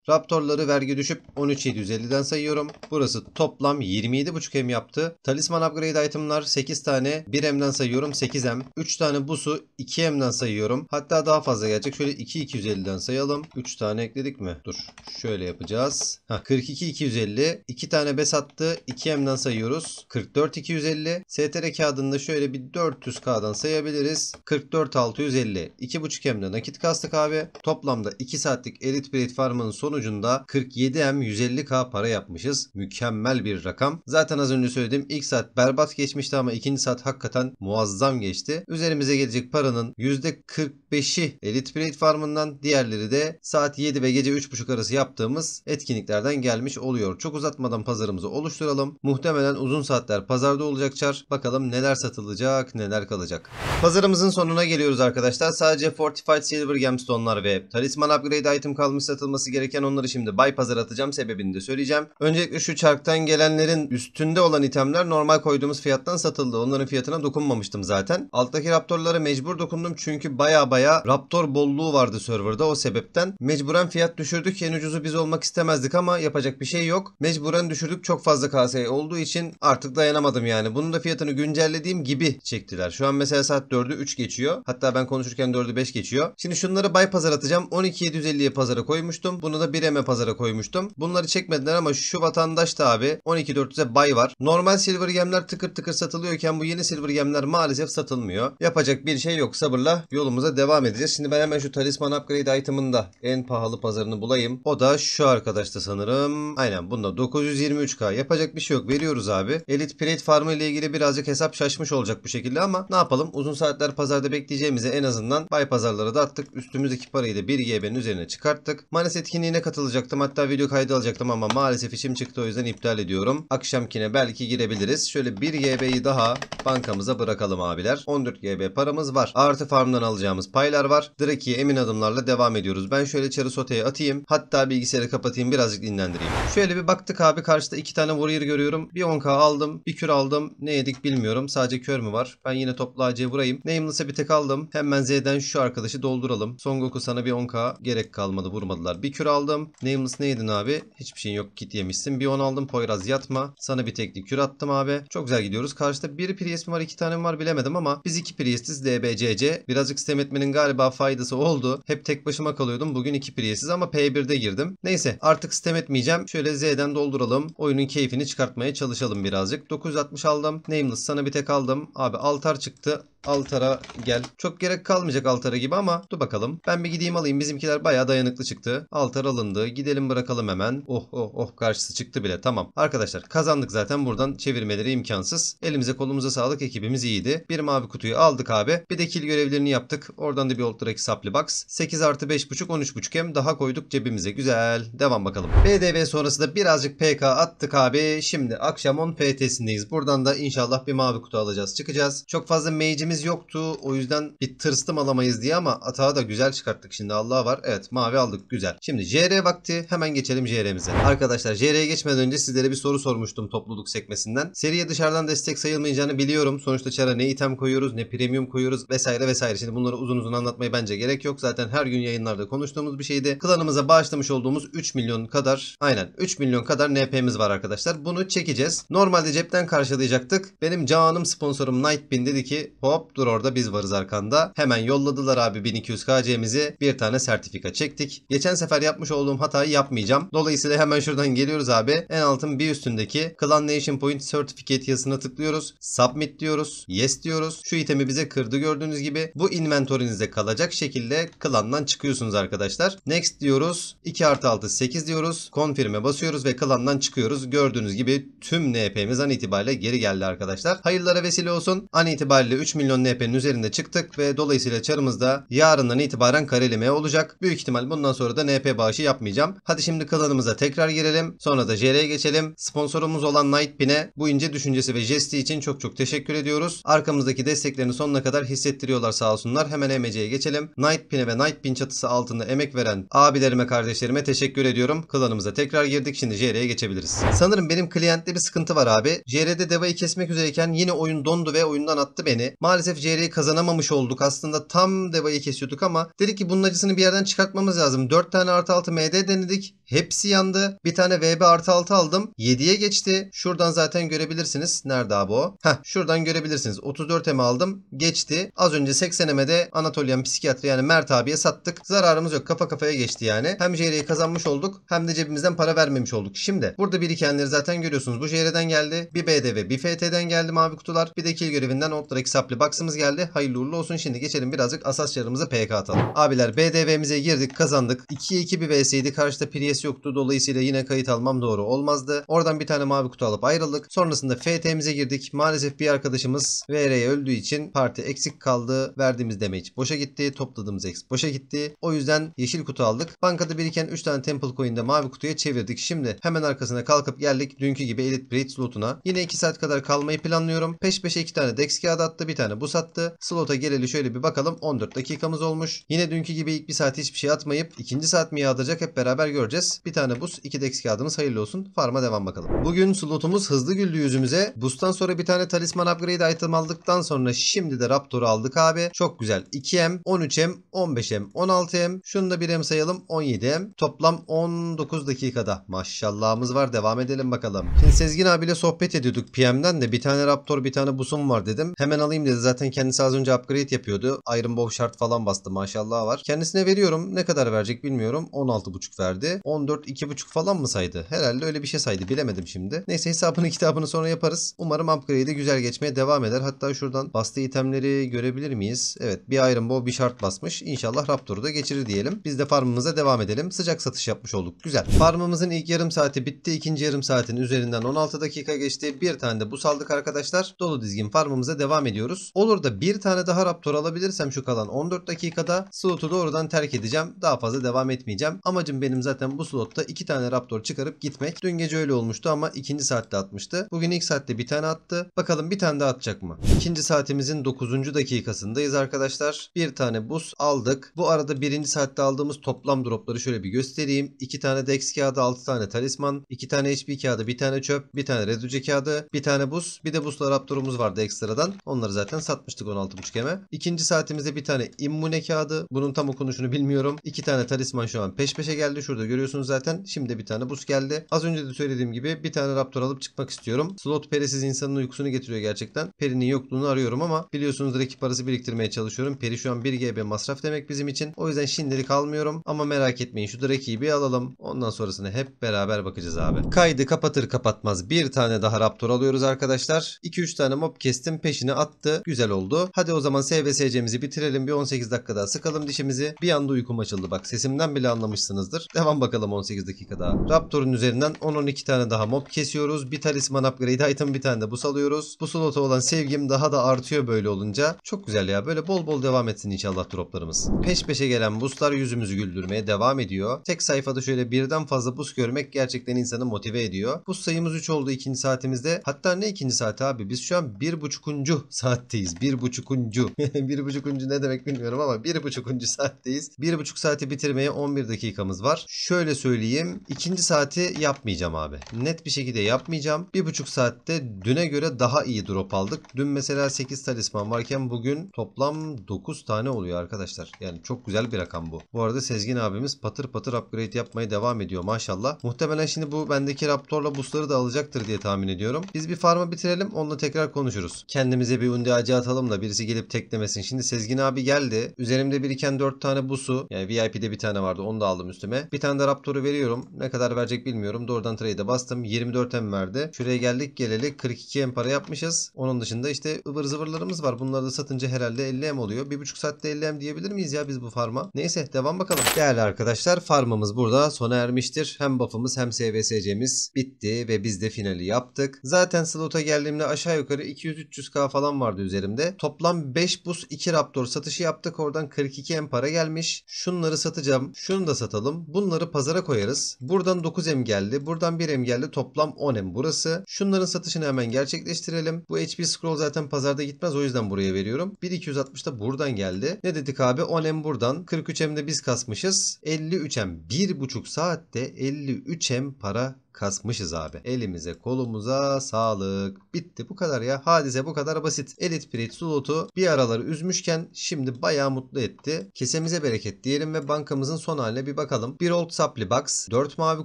Raptorları vergi düşüp 13750'den sayıyorum. Burası toplam 27.5 M yaptı. Talisman upgrade itemlar 8 tane 1 M'den sayıyorum 8 M. 3 tane busu 2 M'den sayıyorum. Hatta daha fazla gelecek. Şöyle 2250'den sayalım. 3 tane ekledik mi? Dur. Şöyle yapacağız. 42.250, 2 tane bes attı. 2 M'den sayıyoruz. 44.250, STR kağıdında şöyle bir 400K'dan sayabiliriz. 44.650, 650. 2.5 M'de nakit kastık abi. Toplamda 2 saatlik Elite Breed Farm'ın sonu Sonucunda 47M 150K para yapmışız. Mükemmel bir rakam. Zaten az önce söyledim ilk saat berbat geçmişti ama ikinci saat hakikaten muazzam geçti. Üzerimize gelecek paranın %45'i Elite Plate Farm'ından diğerleri de saat 7 ve gece 3.30 arası yaptığımız etkinliklerden gelmiş oluyor. Çok uzatmadan pazarımızı oluşturalım. Muhtemelen uzun saatler pazarda olacak Çar. Bakalım neler satılacak neler kalacak. Pazarımızın sonuna geliyoruz arkadaşlar. Sadece Fortified Silver Gemstone'lar ve Talisman Upgrade item kalmış satılması gereken onları şimdi buy pazar atacağım. Sebebini de söyleyeceğim. Öncelikle şu çarktan gelenlerin üstünde olan itemler normal koyduğumuz fiyattan satıldı. Onların fiyatına dokunmamıştım zaten. Alttaki raptorlara mecbur dokundum çünkü baya baya raptor bolluğu vardı serverda o sebepten. Mecburen fiyat düşürdük. En ucuzu biz olmak istemezdik ama yapacak bir şey yok. Mecburen düşürdük. Çok fazla kase olduğu için artık dayanamadım yani. Bunun da fiyatını güncellediğim gibi çektiler. Şu an mesela saat 4'ü 3 geçiyor. Hatta ben konuşurken 4'ü 5 geçiyor. Şimdi şunları buy pazar atacağım. 12750'ye pazara koymuştum. Bunu da 1M pazara koymuştum. Bunları çekmediler ama şu vatandaş da abi 12400'e bay var. Normal silver gemler tıkır tıkır satılıyorken bu yeni silver gemler maalesef satılmıyor. Yapacak bir şey yok sabırla yolumuza devam edeceğiz. Şimdi ben hemen şu talisman upgrade itemında en pahalı pazarını bulayım. O da şu arkadaşta sanırım. Aynen bunda 923k. Yapacak bir şey yok. Veriyoruz abi. Elite pirate Farmı ile ilgili birazcık hesap şaşmış olacak bu şekilde ama ne yapalım? Uzun saatler pazarda bekleyeceğimize en azından bay pazarlara da attık. Üstümüzdeki parayı da 1GB'nin üzerine çıkarttık. Manes etkinliğine katılacaktım. Hatta video kaydı alacaktım ama maalesef işim çıktı o yüzden iptal ediyorum. Akşamkine belki girebiliriz. Şöyle 1 GB'yi daha bankamıza bırakalım abiler. 14 GB paramız var. Artı farmdan alacağımız paylar var. Draki'ye emin adımlarla devam ediyoruz. Ben şöyle çarı soteye atayım. Hatta bilgisayarı kapatayım birazcık dinlendireyim. Şöyle bir baktık abi karşıda 2 tane warrior görüyorum. Bir 10k aldım. Bir kür aldım. Ne yedik bilmiyorum. Sadece kör mü var? Ben yine toplu AC vurayım. Nameless'a bir tek aldım. Hemen Z'den şu arkadaşı dolduralım. Son Goku sana bir 10k gerek kalmadı vurmadılar. Bir kür aldım aldım. Nameless neydin abi? Hiçbir şeyin yok kit yemişsin. Bir 10 aldım Poyraz yatma. Sana bir tekli kür attım abi. Çok güzel gidiyoruz. Karşıda bir Prius var iki tane var bilemedim ama biz iki Prius'tiz DBCC. Birazcık sistem etmenin galiba faydası oldu. Hep tek başıma kalıyordum. Bugün iki Prius'iz ama P1'de girdim. Neyse artık sistem etmeyeceğim. Şöyle Z'den dolduralım. Oyunun keyfini çıkartmaya çalışalım birazcık. 960 aldım. Nameless sana bir tek aldım. Abi altar çıktı altara gel. Çok gerek kalmayacak altara gibi ama dur bakalım. Ben bir gideyim alayım. Bizimkiler bayağı dayanıklı çıktı. Altar alındı. Gidelim bırakalım hemen. Oh oh oh karşısı çıktı bile. Tamam. Arkadaşlar kazandık zaten. Buradan çevirmeleri imkansız. Elimize kolumuza sağlık. Ekibimiz iyiydi. Bir mavi kutuyu aldık abi. Bir de kil görevlerini yaptık. Oradan da bir old direkt supply box. 8 artı 5.5 13.5 hem daha koyduk cebimize. Güzel. Devam bakalım. Bdv sonrasında birazcık PK attık abi. Şimdi akşam 10 PT'sindeyiz. Buradan da inşallah bir mavi kutu alacağız. Çıkacağız. Çok fazla mage'imiz Kalemiz yoktu. O yüzden bir tırstım alamayız diye ama atağı da güzel çıkarttık. Şimdi Allah var. Evet mavi aldık. Güzel. Şimdi JR vakti. Hemen geçelim JR'mize. Arkadaşlar JR'ye geçmeden önce sizlere bir soru sormuştum topluluk sekmesinden. Seriye dışarıdan destek sayılmayacağını biliyorum. Sonuçta çara ne item koyuyoruz ne premium koyuyoruz vesaire vesaire. Şimdi bunları uzun uzun anlatmaya bence gerek yok. Zaten her gün yayınlarda konuştuğumuz bir şeydi. Klanımıza bağışlamış olduğumuz 3 milyon kadar aynen 3 milyon kadar NP'miz var arkadaşlar. Bunu çekeceğiz. Normalde cepten karşılayacaktık. Benim canım sponsorum Nightbin dedi ki hop hop dur orada biz varız arkanda. Hemen yolladılar abi 1200KC'mizi. Bir tane sertifika çektik. Geçen sefer yapmış olduğum hatayı yapmayacağım. Dolayısıyla hemen şuradan geliyoruz abi. En altın bir üstündeki Clan Nation Point Certificate yazısına tıklıyoruz. Submit diyoruz. Yes diyoruz. Şu itemi bize kırdı gördüğünüz gibi. Bu inventorinizde kalacak şekilde klandan çıkıyorsunuz arkadaşlar. Next diyoruz. 2 artı 6 8 diyoruz. Confirm'e basıyoruz ve klandan çıkıyoruz. Gördüğünüz gibi tüm NP'miz an itibariyle geri geldi arkadaşlar. Hayırlara vesile olsun. An itibariyle 3 milyon milyon LP'nin üzerinde çıktık ve dolayısıyla çarımızda yarından itibaren karelemeye olacak. Büyük ihtimal bundan sonra da NP bağışı yapmayacağım. Hadi şimdi klanımıza tekrar girelim. Sonra da JR'ye geçelim. Sponsorumuz olan Nightpin'e bu ince düşüncesi ve jesti için çok çok teşekkür ediyoruz. Arkamızdaki desteklerini sonuna kadar hissettiriyorlar sağ olsunlar. Hemen EMC'ye geçelim. Nightpin'e ve Nightpin çatısı altında emek veren abilerime kardeşlerime teşekkür ediyorum. Klanımıza tekrar girdik. Şimdi JR'ye geçebiliriz. Sanırım benim klientte bir sıkıntı var abi. JR'de devayı kesmek üzereyken yine oyun dondu ve oyundan attı beni. Maalesef maalesef CR'yi kazanamamış olduk. Aslında tam devayı kesiyorduk ama dedik ki bunun acısını bir yerden çıkartmamız lazım. 4 tane artı 6 MD denedik. Hepsi yandı. Bir tane VB artı 6 aldım. 7'ye geçti. Şuradan zaten görebilirsiniz. Nerede abi o? Heh şuradan görebilirsiniz. 34 M aldım. Geçti. Az önce 80 M'de Anatolian psikiyatri yani Mert abiye sattık. Zararımız yok. Kafa kafaya geçti yani. Hem JR'yi kazanmış olduk hem de cebimizden para vermemiş olduk. Şimdi burada birikenleri zaten görüyorsunuz. Bu JR'den geldi. Bir BD ve bir FT'den geldi mavi kutular. Bir de kil görevinden Outlere hesaplı Pax'ımız geldi. Hayırlı uğurlu olsun. Şimdi geçelim birazcık asas çarımızı PK atalım. Abiler BDV'mize girdik kazandık. 2'ye 2 bir VS'ydi. Karşıda Prius yoktu. Dolayısıyla yine kayıt almam doğru olmazdı. Oradan bir tane mavi kutu alıp ayrıldık. Sonrasında FT'mize girdik. Maalesef bir arkadaşımız VR'ye öldüğü için parti eksik kaldı. Verdiğimiz damage boşa gitti. Topladığımız X boşa gitti. O yüzden yeşil kutu aldık. Bankada biriken 3 tane Temple Coin'de mavi kutuya çevirdik. Şimdi hemen arkasına kalkıp geldik dünkü gibi Elite Breed slotuna. Yine 2 saat kadar kalmayı planlıyorum. Peş peşe 2 tane Dex kağıdı attı. Bir tane satışını bu sattı. Slota geleli şöyle bir bakalım 14 dakikamız olmuş. Yine dünkü gibi ilk bir saat hiçbir şey atmayıp ikinci saat mi yağdıracak hep beraber göreceğiz. Bir tane buz 2 dex kağıdımız hayırlı olsun. Farma devam bakalım. Bugün slotumuz hızlı güldü yüzümüze. Boost'tan sonra bir tane talisman upgrade item aldıktan sonra şimdi de raptor aldık abi. Çok güzel. 2M, 13M, 15M, 16M. Şunu da 1M sayalım 17M. Toplam 19 dakikada. Maşallahımız var. Devam edelim bakalım. Şimdi Sezgin abiyle sohbet ediyorduk PM'den de bir tane Raptor bir tane busum var dedim. Hemen alayım dedi. Zaten kendisi az önce upgrade yapıyordu. Iron Bow şart falan bastı maşallah var. Kendisine veriyorum. Ne kadar verecek bilmiyorum. 16.5 verdi. 14 2.5 falan mı saydı? Herhalde öyle bir şey saydı. Bilemedim şimdi. Neyse hesabını kitabını sonra yaparız. Umarım upgrade'i güzel geçmeye devam eder. Hatta şuradan bastığı itemleri görebilir miyiz? Evet bir Iron Bow bir şart basmış. İnşallah Raptor'u da geçirir diyelim. Biz de farmımıza devam edelim. Sıcak satış yapmış olduk. Güzel. Farmımızın ilk yarım saati bitti. İkinci yarım saatin üzerinden 16 dakika geçti. Bir tane de bu saldık arkadaşlar. Dolu dizgin farmımıza devam ediyoruz. Olur da bir tane daha Raptor alabilirsem şu kalan 14 dakikada slotu doğrudan terk edeceğim. Daha fazla devam etmeyeceğim. Amacım benim zaten bu slotta 2 tane Raptor çıkarıp gitmek. Dün gece öyle olmuştu ama ikinci saatte atmıştı. Bugün ilk saatte bir tane attı. Bakalım bir tane daha atacak mı? İkinci saatimizin 9. dakikasındayız arkadaşlar. Bir tane buz aldık. Bu arada birinci saatte aldığımız toplam dropları şöyle bir göstereyim. 2 tane dex kağıdı, 6 tane talisman, 2 tane HP kağıdı, bir tane çöp, bir tane reduce kağıdı, bir tane buz, bir de buzla raptorumuz vardı ekstradan. Onları zaten satmıştık 165 keme. İkinci saatimizde bir tane immune kağıdı. Bunun tam okunuşunu bilmiyorum. İki tane talisman şu an peş peşe geldi. Şurada görüyorsunuz zaten. Şimdi bir tane buz geldi. Az önce de söylediğim gibi bir tane raptor alıp çıkmak istiyorum. Slot perisiz insanın uykusunu getiriyor gerçekten. Perinin yokluğunu arıyorum ama biliyorsunuz rakip parası biriktirmeye çalışıyorum. Peri şu an 1 GB masraf demek bizim için. O yüzden şimdilik almıyorum. Ama merak etmeyin şu rakibi alalım. Ondan sonrasını hep beraber bakacağız abi. Kaydı kapatır kapatmaz bir tane daha raptor alıyoruz arkadaşlar. 2-3 tane mob kestim peşine attı. Güzel güzel oldu. Hadi o zaman SVSC'mizi bitirelim. Bir 18 dakika daha sıkalım dişimizi. Bir anda uykum açıldı bak. Sesimden bile anlamışsınızdır. Devam bakalım 18 dakika daha. Raptor'un üzerinden 10-12 tane daha mob kesiyoruz. Bir talisman upgrade item bir tane de bu salıyoruz Bu slota olan sevgim daha da artıyor böyle olunca. Çok güzel ya. Böyle bol bol devam etsin inşallah droplarımız. Peş peşe gelen buzlar yüzümüzü güldürmeye devam ediyor. Tek sayfada şöyle birden fazla buz görmek gerçekten insanı motive ediyor. Bus sayımız 3 oldu ikinci saatimizde. Hatta ne ikinci saati abi? Biz şu an 1.5. saatte saatteyiz. Bir buçukuncu. bir buçukuncu ne demek bilmiyorum ama bir buçukuncu saatteyiz. Bir buçuk saati bitirmeye 11 dakikamız var. Şöyle söyleyeyim. ikinci saati yapmayacağım abi. Net bir şekilde yapmayacağım. Bir buçuk saatte düne göre daha iyi drop aldık. Dün mesela 8 talisman varken bugün toplam 9 tane oluyor arkadaşlar. Yani çok güzel bir rakam bu. Bu arada Sezgin abimiz patır patır upgrade yapmaya devam ediyor maşallah. Muhtemelen şimdi bu bendeki raptorla busları da alacaktır diye tahmin ediyorum. Biz bir farma bitirelim onunla tekrar konuşuruz. Kendimize bir undi ihraca atalım da birisi gelip teklemesin. Şimdi Sezgin abi geldi. Üzerimde biriken 4 tane busu. Yani VIP'de bir tane vardı. Onu da aldım üstüme. Bir tane de Raptor'u veriyorum. Ne kadar verecek bilmiyorum. Doğrudan trade'e bastım. 24 M verdi. Şuraya geldik geleli 42 M para yapmışız. Onun dışında işte ıvır zıvırlarımız var. Bunları da satınca herhalde 50 M oluyor. 1,5 saatte 50 M diyebilir miyiz ya biz bu farma? Neyse devam bakalım. Değerli arkadaşlar farmımız burada sona ermiştir. Hem buff'ımız hem SVSC'miz bitti ve biz de finali yaptık. Zaten slota geldiğimde aşağı yukarı 200-300k falan vardı üzerinde üzerimde. Toplam 5 bus 2 Raptor satışı yaptık. Oradan 42 em para gelmiş. Şunları satacağım. Şunu da satalım. Bunları pazara koyarız. Buradan 9 em geldi. Buradan 1 em geldi. Toplam 10 em burası. Şunların satışını hemen gerçekleştirelim. Bu HP Scroll zaten pazarda gitmez. O yüzden buraya veriyorum. 1260 da buradan geldi. Ne dedik abi? 10 em buradan. 43 em de biz kasmışız. 53 em 1,5 saatte 53 em para kasmışız abi. Elimize kolumuza sağlık. Bitti bu kadar ya. Hadise bu kadar basit. Elit Pirit Slot'u bir araları üzmüşken şimdi bayağı mutlu etti. Kesemize bereket diyelim ve bankamızın son haline bir bakalım. Bir old supply box, 4 mavi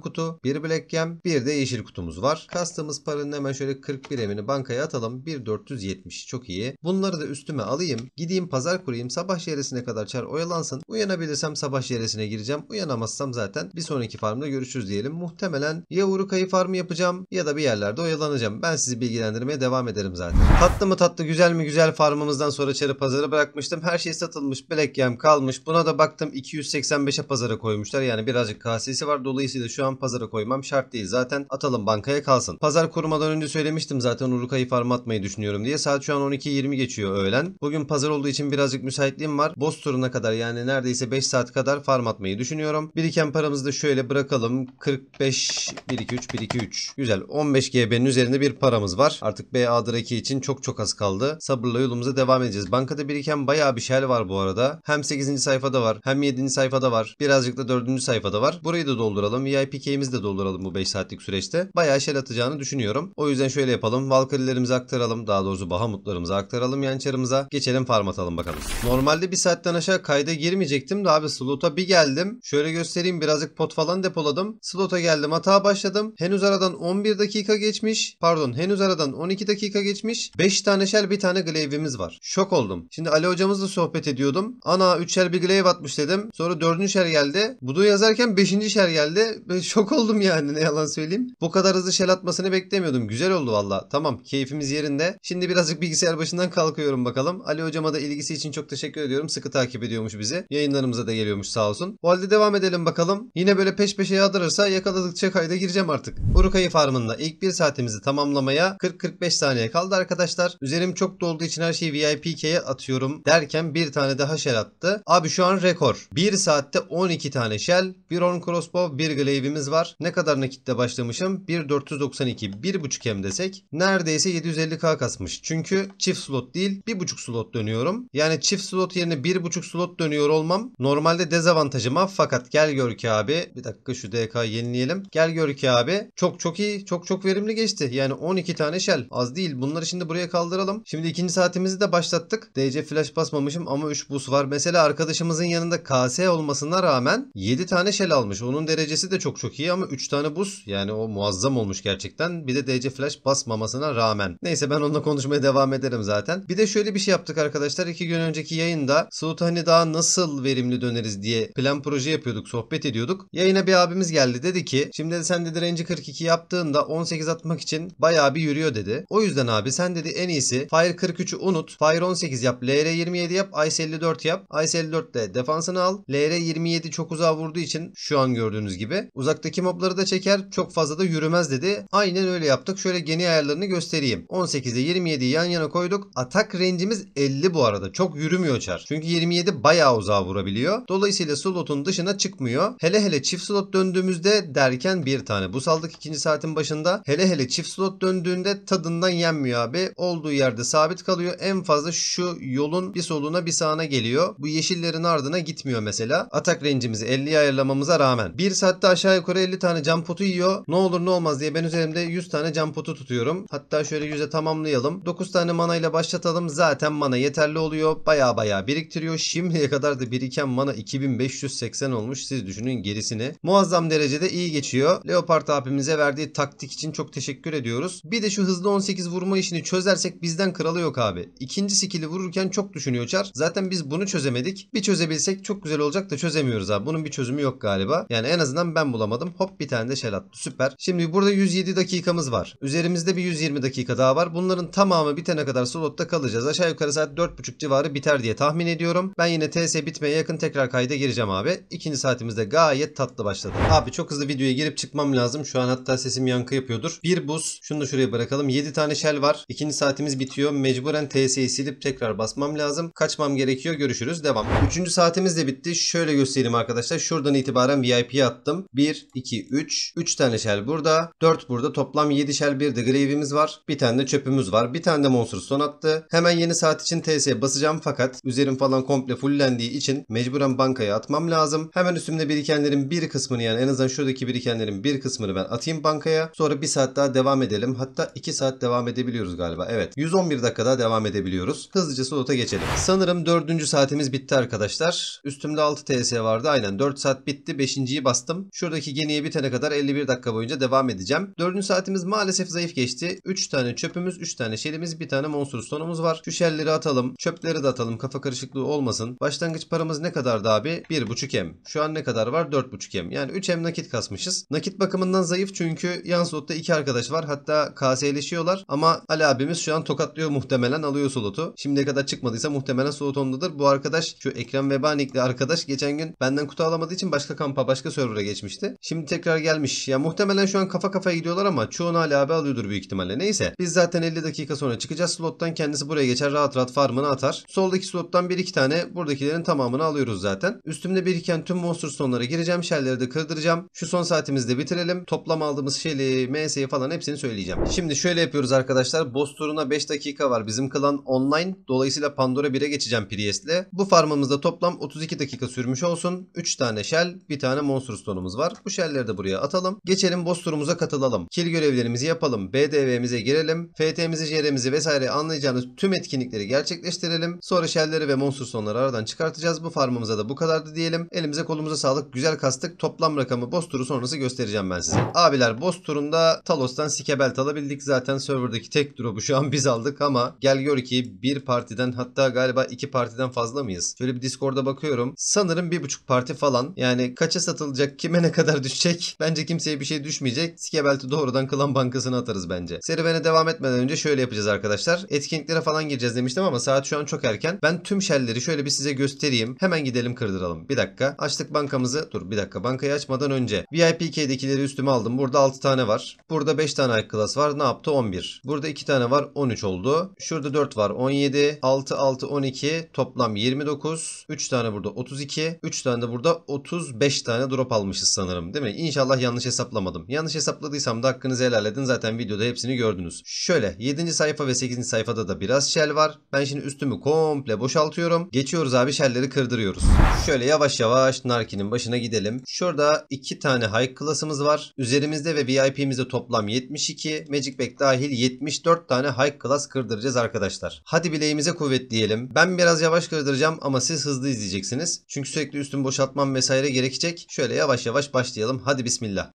kutu, 1 black gem, bir de yeşil kutumuz var. Kastığımız paranın hemen şöyle 41 emini bankaya atalım. 1470 çok iyi. Bunları da üstüme alayım. Gideyim pazar kurayım. Sabah yeresine kadar çar oyalansın. Uyanabilirsem sabah yeresine gireceğim. Uyanamazsam zaten bir sonraki farmda görüşürüz diyelim. Muhtemelen ya doğru kayı farmı yapacağım ya da bir yerlerde oyalanacağım. Ben sizi bilgilendirmeye devam ederim zaten. Tatlı mı tatlı güzel mi güzel farmımızdan sonra çarı pazarı bırakmıştım. Her şey satılmış. Black Yam kalmış. Buna da baktım 285'e pazara koymuşlar. Yani birazcık kasesi var. Dolayısıyla şu an pazara koymam şart değil. Zaten atalım bankaya kalsın. Pazar kurmadan önce söylemiştim zaten Urukay'ı farm atmayı düşünüyorum diye. Saat şu an 12.20 geçiyor öğlen. Bugün pazar olduğu için birazcık müsaitliğim var. Boss turuna kadar yani neredeyse 5 saat kadar farm atmayı düşünüyorum. Biriken paramızı da şöyle bırakalım. 45 biriken 3, 1, 2, 3. Güzel. 15 GB'nin üzerinde bir paramız var. Artık BA Draki için çok çok az kaldı. Sabırla yolumuza devam edeceğiz. Bankada biriken bayağı bir şeyler var bu arada. Hem 8. sayfada var. Hem 7. sayfada var. Birazcık da 4. sayfada var. Burayı da dolduralım. VIP key'imizi de dolduralım bu 5 saatlik süreçte. Bayağı şey atacağını düşünüyorum. O yüzden şöyle yapalım. Valkyrilerimizi aktaralım. Daha doğrusu Bahamutlarımızı aktaralım yançarımıza. Geçelim farm atalım bakalım. Normalde bir saatten aşağı kayda girmeyecektim de abi slota bir geldim. Şöyle göstereyim birazcık pot falan depoladım. Slota geldim hata başladım lazım. Henüz aradan 11 dakika geçmiş. Pardon henüz aradan 12 dakika geçmiş. 5 tane şel bir tane glaive'imiz var. Şok oldum. Şimdi Ali hocamızla sohbet ediyordum. Ana 3 şel bir glaive atmış dedim. Sonra 4. şel geldi. Bunu yazarken 5. şel geldi. Ben şok oldum yani ne yalan söyleyeyim. Bu kadar hızlı şel atmasını beklemiyordum. Güzel oldu valla. Tamam keyfimiz yerinde. Şimdi birazcık bilgisayar başından kalkıyorum bakalım. Ali hocama da ilgisi için çok teşekkür ediyorum. Sıkı takip ediyormuş bizi. Yayınlarımıza da geliyormuş sağ olsun. O halde devam edelim bakalım. Yine böyle peş peşe yağdırırsa yakaladıkça kayda gireceğim artık. Urukayı farmında ilk 1 saatimizi tamamlamaya 40-45 saniye kaldı arkadaşlar. Üzerim çok dolduğu için her şeyi VIPK'ye atıyorum derken bir tane daha shell attı. Abi şu an rekor. 1 saatte 12 tane shell, bir on crossbow, bir glaive'imiz var. Ne kadar nakitte başlamışım? 1.492, 1.5 hem desek. Neredeyse 750k kasmış. Çünkü çift slot değil 1.5 slot dönüyorum. Yani çift slot yerine 1.5 slot dönüyor olmam normalde dezavantajıma fakat gel gör ki abi bir dakika şu DK yenileyelim. Gel gör ki abi çok çok iyi, çok çok verimli geçti. Yani 12 tane shell. Az değil. Bunları şimdi buraya kaldıralım. Şimdi ikinci saatimizi de başlattık. DC flash basmamışım ama 3 bus var. Mesela arkadaşımızın yanında KS olmasına rağmen 7 tane shell almış. Onun derecesi de çok çok iyi ama 3 tane bus. Yani o muazzam olmuş gerçekten. Bir de DC flash basmamasına rağmen. Neyse ben onunla konuşmaya devam ederim zaten. Bir de şöyle bir şey yaptık arkadaşlar. 2 gün önceki yayında Slot'a hani daha nasıl verimli döneriz diye plan proje yapıyorduk. Sohbet ediyorduk. Yayına bir abimiz geldi. Dedi ki şimdi sen dedi range'i 42 yaptığında 18 atmak için bayağı bir yürüyor dedi. O yüzden abi sen dedi en iyisi Fire 43'ü unut. Fire 18 yap. LR 27 yap. Ice 54 yap. Ice 54 de defansını al. LR 27 çok uzağa vurduğu için şu an gördüğünüz gibi. Uzaktaki mobları da çeker. Çok fazla da yürümez dedi. Aynen öyle yaptık. Şöyle geni ayarlarını göstereyim. 18 ile 27'yi yan yana koyduk. Atak range'imiz 50 bu arada. Çok yürümüyor çar. Çünkü 27 bayağı uzağa vurabiliyor. Dolayısıyla slotun dışına çıkmıyor. Hele hele çift slot döndüğümüzde derken bir tane bu saldık ikinci saatin başında. Hele hele çift slot döndüğünde tadından yenmiyor abi. Olduğu yerde sabit kalıyor. En fazla şu yolun bir soluna bir sağına geliyor. Bu yeşillerin ardına gitmiyor mesela. Atak range'imizi 50'ye ayarlamamıza rağmen. bir saatte aşağı yukarı 50 tane cam potu yiyor. Ne olur ne olmaz diye ben üzerimde 100 tane cam potu tutuyorum. Hatta şöyle 100'e tamamlayalım. 9 tane mana ile başlatalım. Zaten mana yeterli oluyor. Baya baya biriktiriyor. Şimdiye kadar da biriken mana 2580 olmuş. Siz düşünün gerisini. Muazzam derecede iyi geçiyor. Leopard Lampard abimize verdiği taktik için çok teşekkür ediyoruz. Bir de şu hızlı 18 vurma işini çözersek bizden kralı yok abi. İkinci skill'i vururken çok düşünüyor Çar. Zaten biz bunu çözemedik. Bir çözebilsek çok güzel olacak da çözemiyoruz abi. Bunun bir çözümü yok galiba. Yani en azından ben bulamadım. Hop bir tane de şel attı. Süper. Şimdi burada 107 dakikamız var. Üzerimizde bir 120 dakika daha var. Bunların tamamı bitene kadar slotta kalacağız. Aşağı yukarı saat 4.30 civarı biter diye tahmin ediyorum. Ben yine TS bitmeye yakın tekrar kayda gireceğim abi. İkinci saatimizde gayet tatlı başladı. Abi çok hızlı videoya girip çıkmam lazım lazım. Şu an hatta sesim yankı yapıyordur. Bir buz. Şunu da şuraya bırakalım. 7 tane shell var. İkinci saatimiz bitiyor. Mecburen TS'yi silip tekrar basmam lazım. Kaçmam gerekiyor. Görüşürüz. Devam. Üçüncü saatimiz de bitti. Şöyle göstereyim arkadaşlar. Şuradan itibaren VIP'ye attım. 1, 2, 3. 3 tane shell burada. 4 burada. Toplam 7 shell bir de grave'imiz var. Bir tane de çöpümüz var. Bir tane de monster son attı. Hemen yeni saat için TS'ye basacağım fakat üzerim falan komple fullendiği için mecburen bankaya atmam lazım. Hemen üstümde birikenlerin bir kısmını yani en azından şuradaki birikenlerin bir kısmını kısmını ben atayım bankaya. Sonra bir saat daha devam edelim. Hatta 2 saat devam edebiliyoruz galiba. Evet 111 dakika daha devam edebiliyoruz. Hızlıca slota geçelim. Sanırım 4. saatimiz bitti arkadaşlar. Üstümde 6 TS vardı. Aynen 4 saat bitti. 5.yi bastım. Şuradaki geniye bitene kadar 51 dakika boyunca devam edeceğim. 4. saatimiz maalesef zayıf geçti. 3 tane çöpümüz, 3 tane şelimiz, bir tane monster sonumuz var. Şu şelleri atalım. Çöpleri de atalım. Kafa karışıklığı olmasın. Başlangıç paramız ne kadardı abi? 1.5M. Şu an ne kadar var? 4.5M. Yani 3M nakit kasmışız. Nakit bakımından bakımından zayıf çünkü yan slotta iki arkadaş var. Hatta KS'leşiyorlar ama Ali abimiz şu an tokatlıyor muhtemelen alıyor slotu. Şimdiye kadar çıkmadıysa muhtemelen slot ondadır. Bu arkadaş şu Ekrem Vebanik'li arkadaş geçen gün benden kutu alamadığı için başka kampa başka server'a geçmişti. Şimdi tekrar gelmiş. Ya muhtemelen şu an kafa kafaya gidiyorlar ama çoğunu Ali abi alıyordur büyük ihtimalle. Neyse biz zaten 50 dakika sonra çıkacağız. Slottan kendisi buraya geçer rahat rahat farmını atar. Soldaki slottan bir iki tane buradakilerin tamamını alıyoruz zaten. Üstümde biriken tüm monster sonlara gireceğim. Şerleri de kırdıracağım. Şu son saatimizde bitirelim toplam aldığımız şeyli MS'yi falan hepsini söyleyeceğim. Şimdi şöyle yapıyoruz arkadaşlar. Boss turuna 5 dakika var. Bizim klan online. Dolayısıyla Pandora 1'e geçeceğim Priest'le. Bu farmımızda toplam 32 dakika sürmüş olsun. 3 tane Shell, 1 tane Monster Stone'umuz var. Bu Shell'leri de buraya atalım. Geçelim boss turumuza katılalım. Kill görevlerimizi yapalım. BDV'mize girelim. FT'mizi, JR'mizi vesaire anlayacağınız tüm etkinlikleri gerçekleştirelim. Sonra Shell'leri ve Monster Stone'ları aradan çıkartacağız. Bu farmımıza da bu kadardı diyelim. Elimize kolumuza sağlık. Güzel kastık. Toplam rakamı boss turu sonrası göstereceğim ben gelmez. Abiler boss turunda Talos'tan Sikebelt alabildik. Zaten serverdaki tek drop'u şu an biz aldık ama gel gör ki bir partiden hatta galiba iki partiden fazla mıyız? Şöyle bir Discord'a bakıyorum. Sanırım bir buçuk parti falan. Yani kaça satılacak, kime ne kadar düşecek? Bence kimseye bir şey düşmeyecek. Sikebelt'i doğrudan klan bankasına atarız bence. Serüvene devam etmeden önce şöyle yapacağız arkadaşlar. Etkinliklere falan gireceğiz demiştim ama saat şu an çok erken. Ben tüm shellleri şöyle bir size göstereyim. Hemen gidelim kırdıralım. Bir dakika. Açtık bankamızı. Dur bir dakika bankayı açmadan önce. VIPK'dekileri üstüme aldım. Burada 6 tane var. Burada 5 tane high class var. Ne yaptı? 11. Burada 2 tane var. 13 oldu. Şurada 4 var. 17. 6, 6, 12. Toplam 29. 3 tane burada 32. 3 tane de burada 35 tane drop almışız sanırım. Değil mi? İnşallah yanlış hesaplamadım. Yanlış hesapladıysam da hakkınızı helal edin. Zaten videoda hepsini gördünüz. Şöyle 7. sayfa ve 8. sayfada da biraz shell var. Ben şimdi üstümü komple boşaltıyorum. Geçiyoruz abi shellleri kırdırıyoruz. Şöyle yavaş yavaş Narkin'in başına gidelim. Şurada 2 tane high class'ımız var. Üzerimizde ve VIP'mizde toplam 72, Magic Pack dahil 74 tane High Class kırdıracağız arkadaşlar. Hadi bileğimize kuvvet diyelim. Ben biraz yavaş kırdıracağım ama siz hızlı izleyeceksiniz. Çünkü sürekli üstümü boşaltmam vesaire gerekecek. Şöyle yavaş yavaş başlayalım. Hadi bismillah.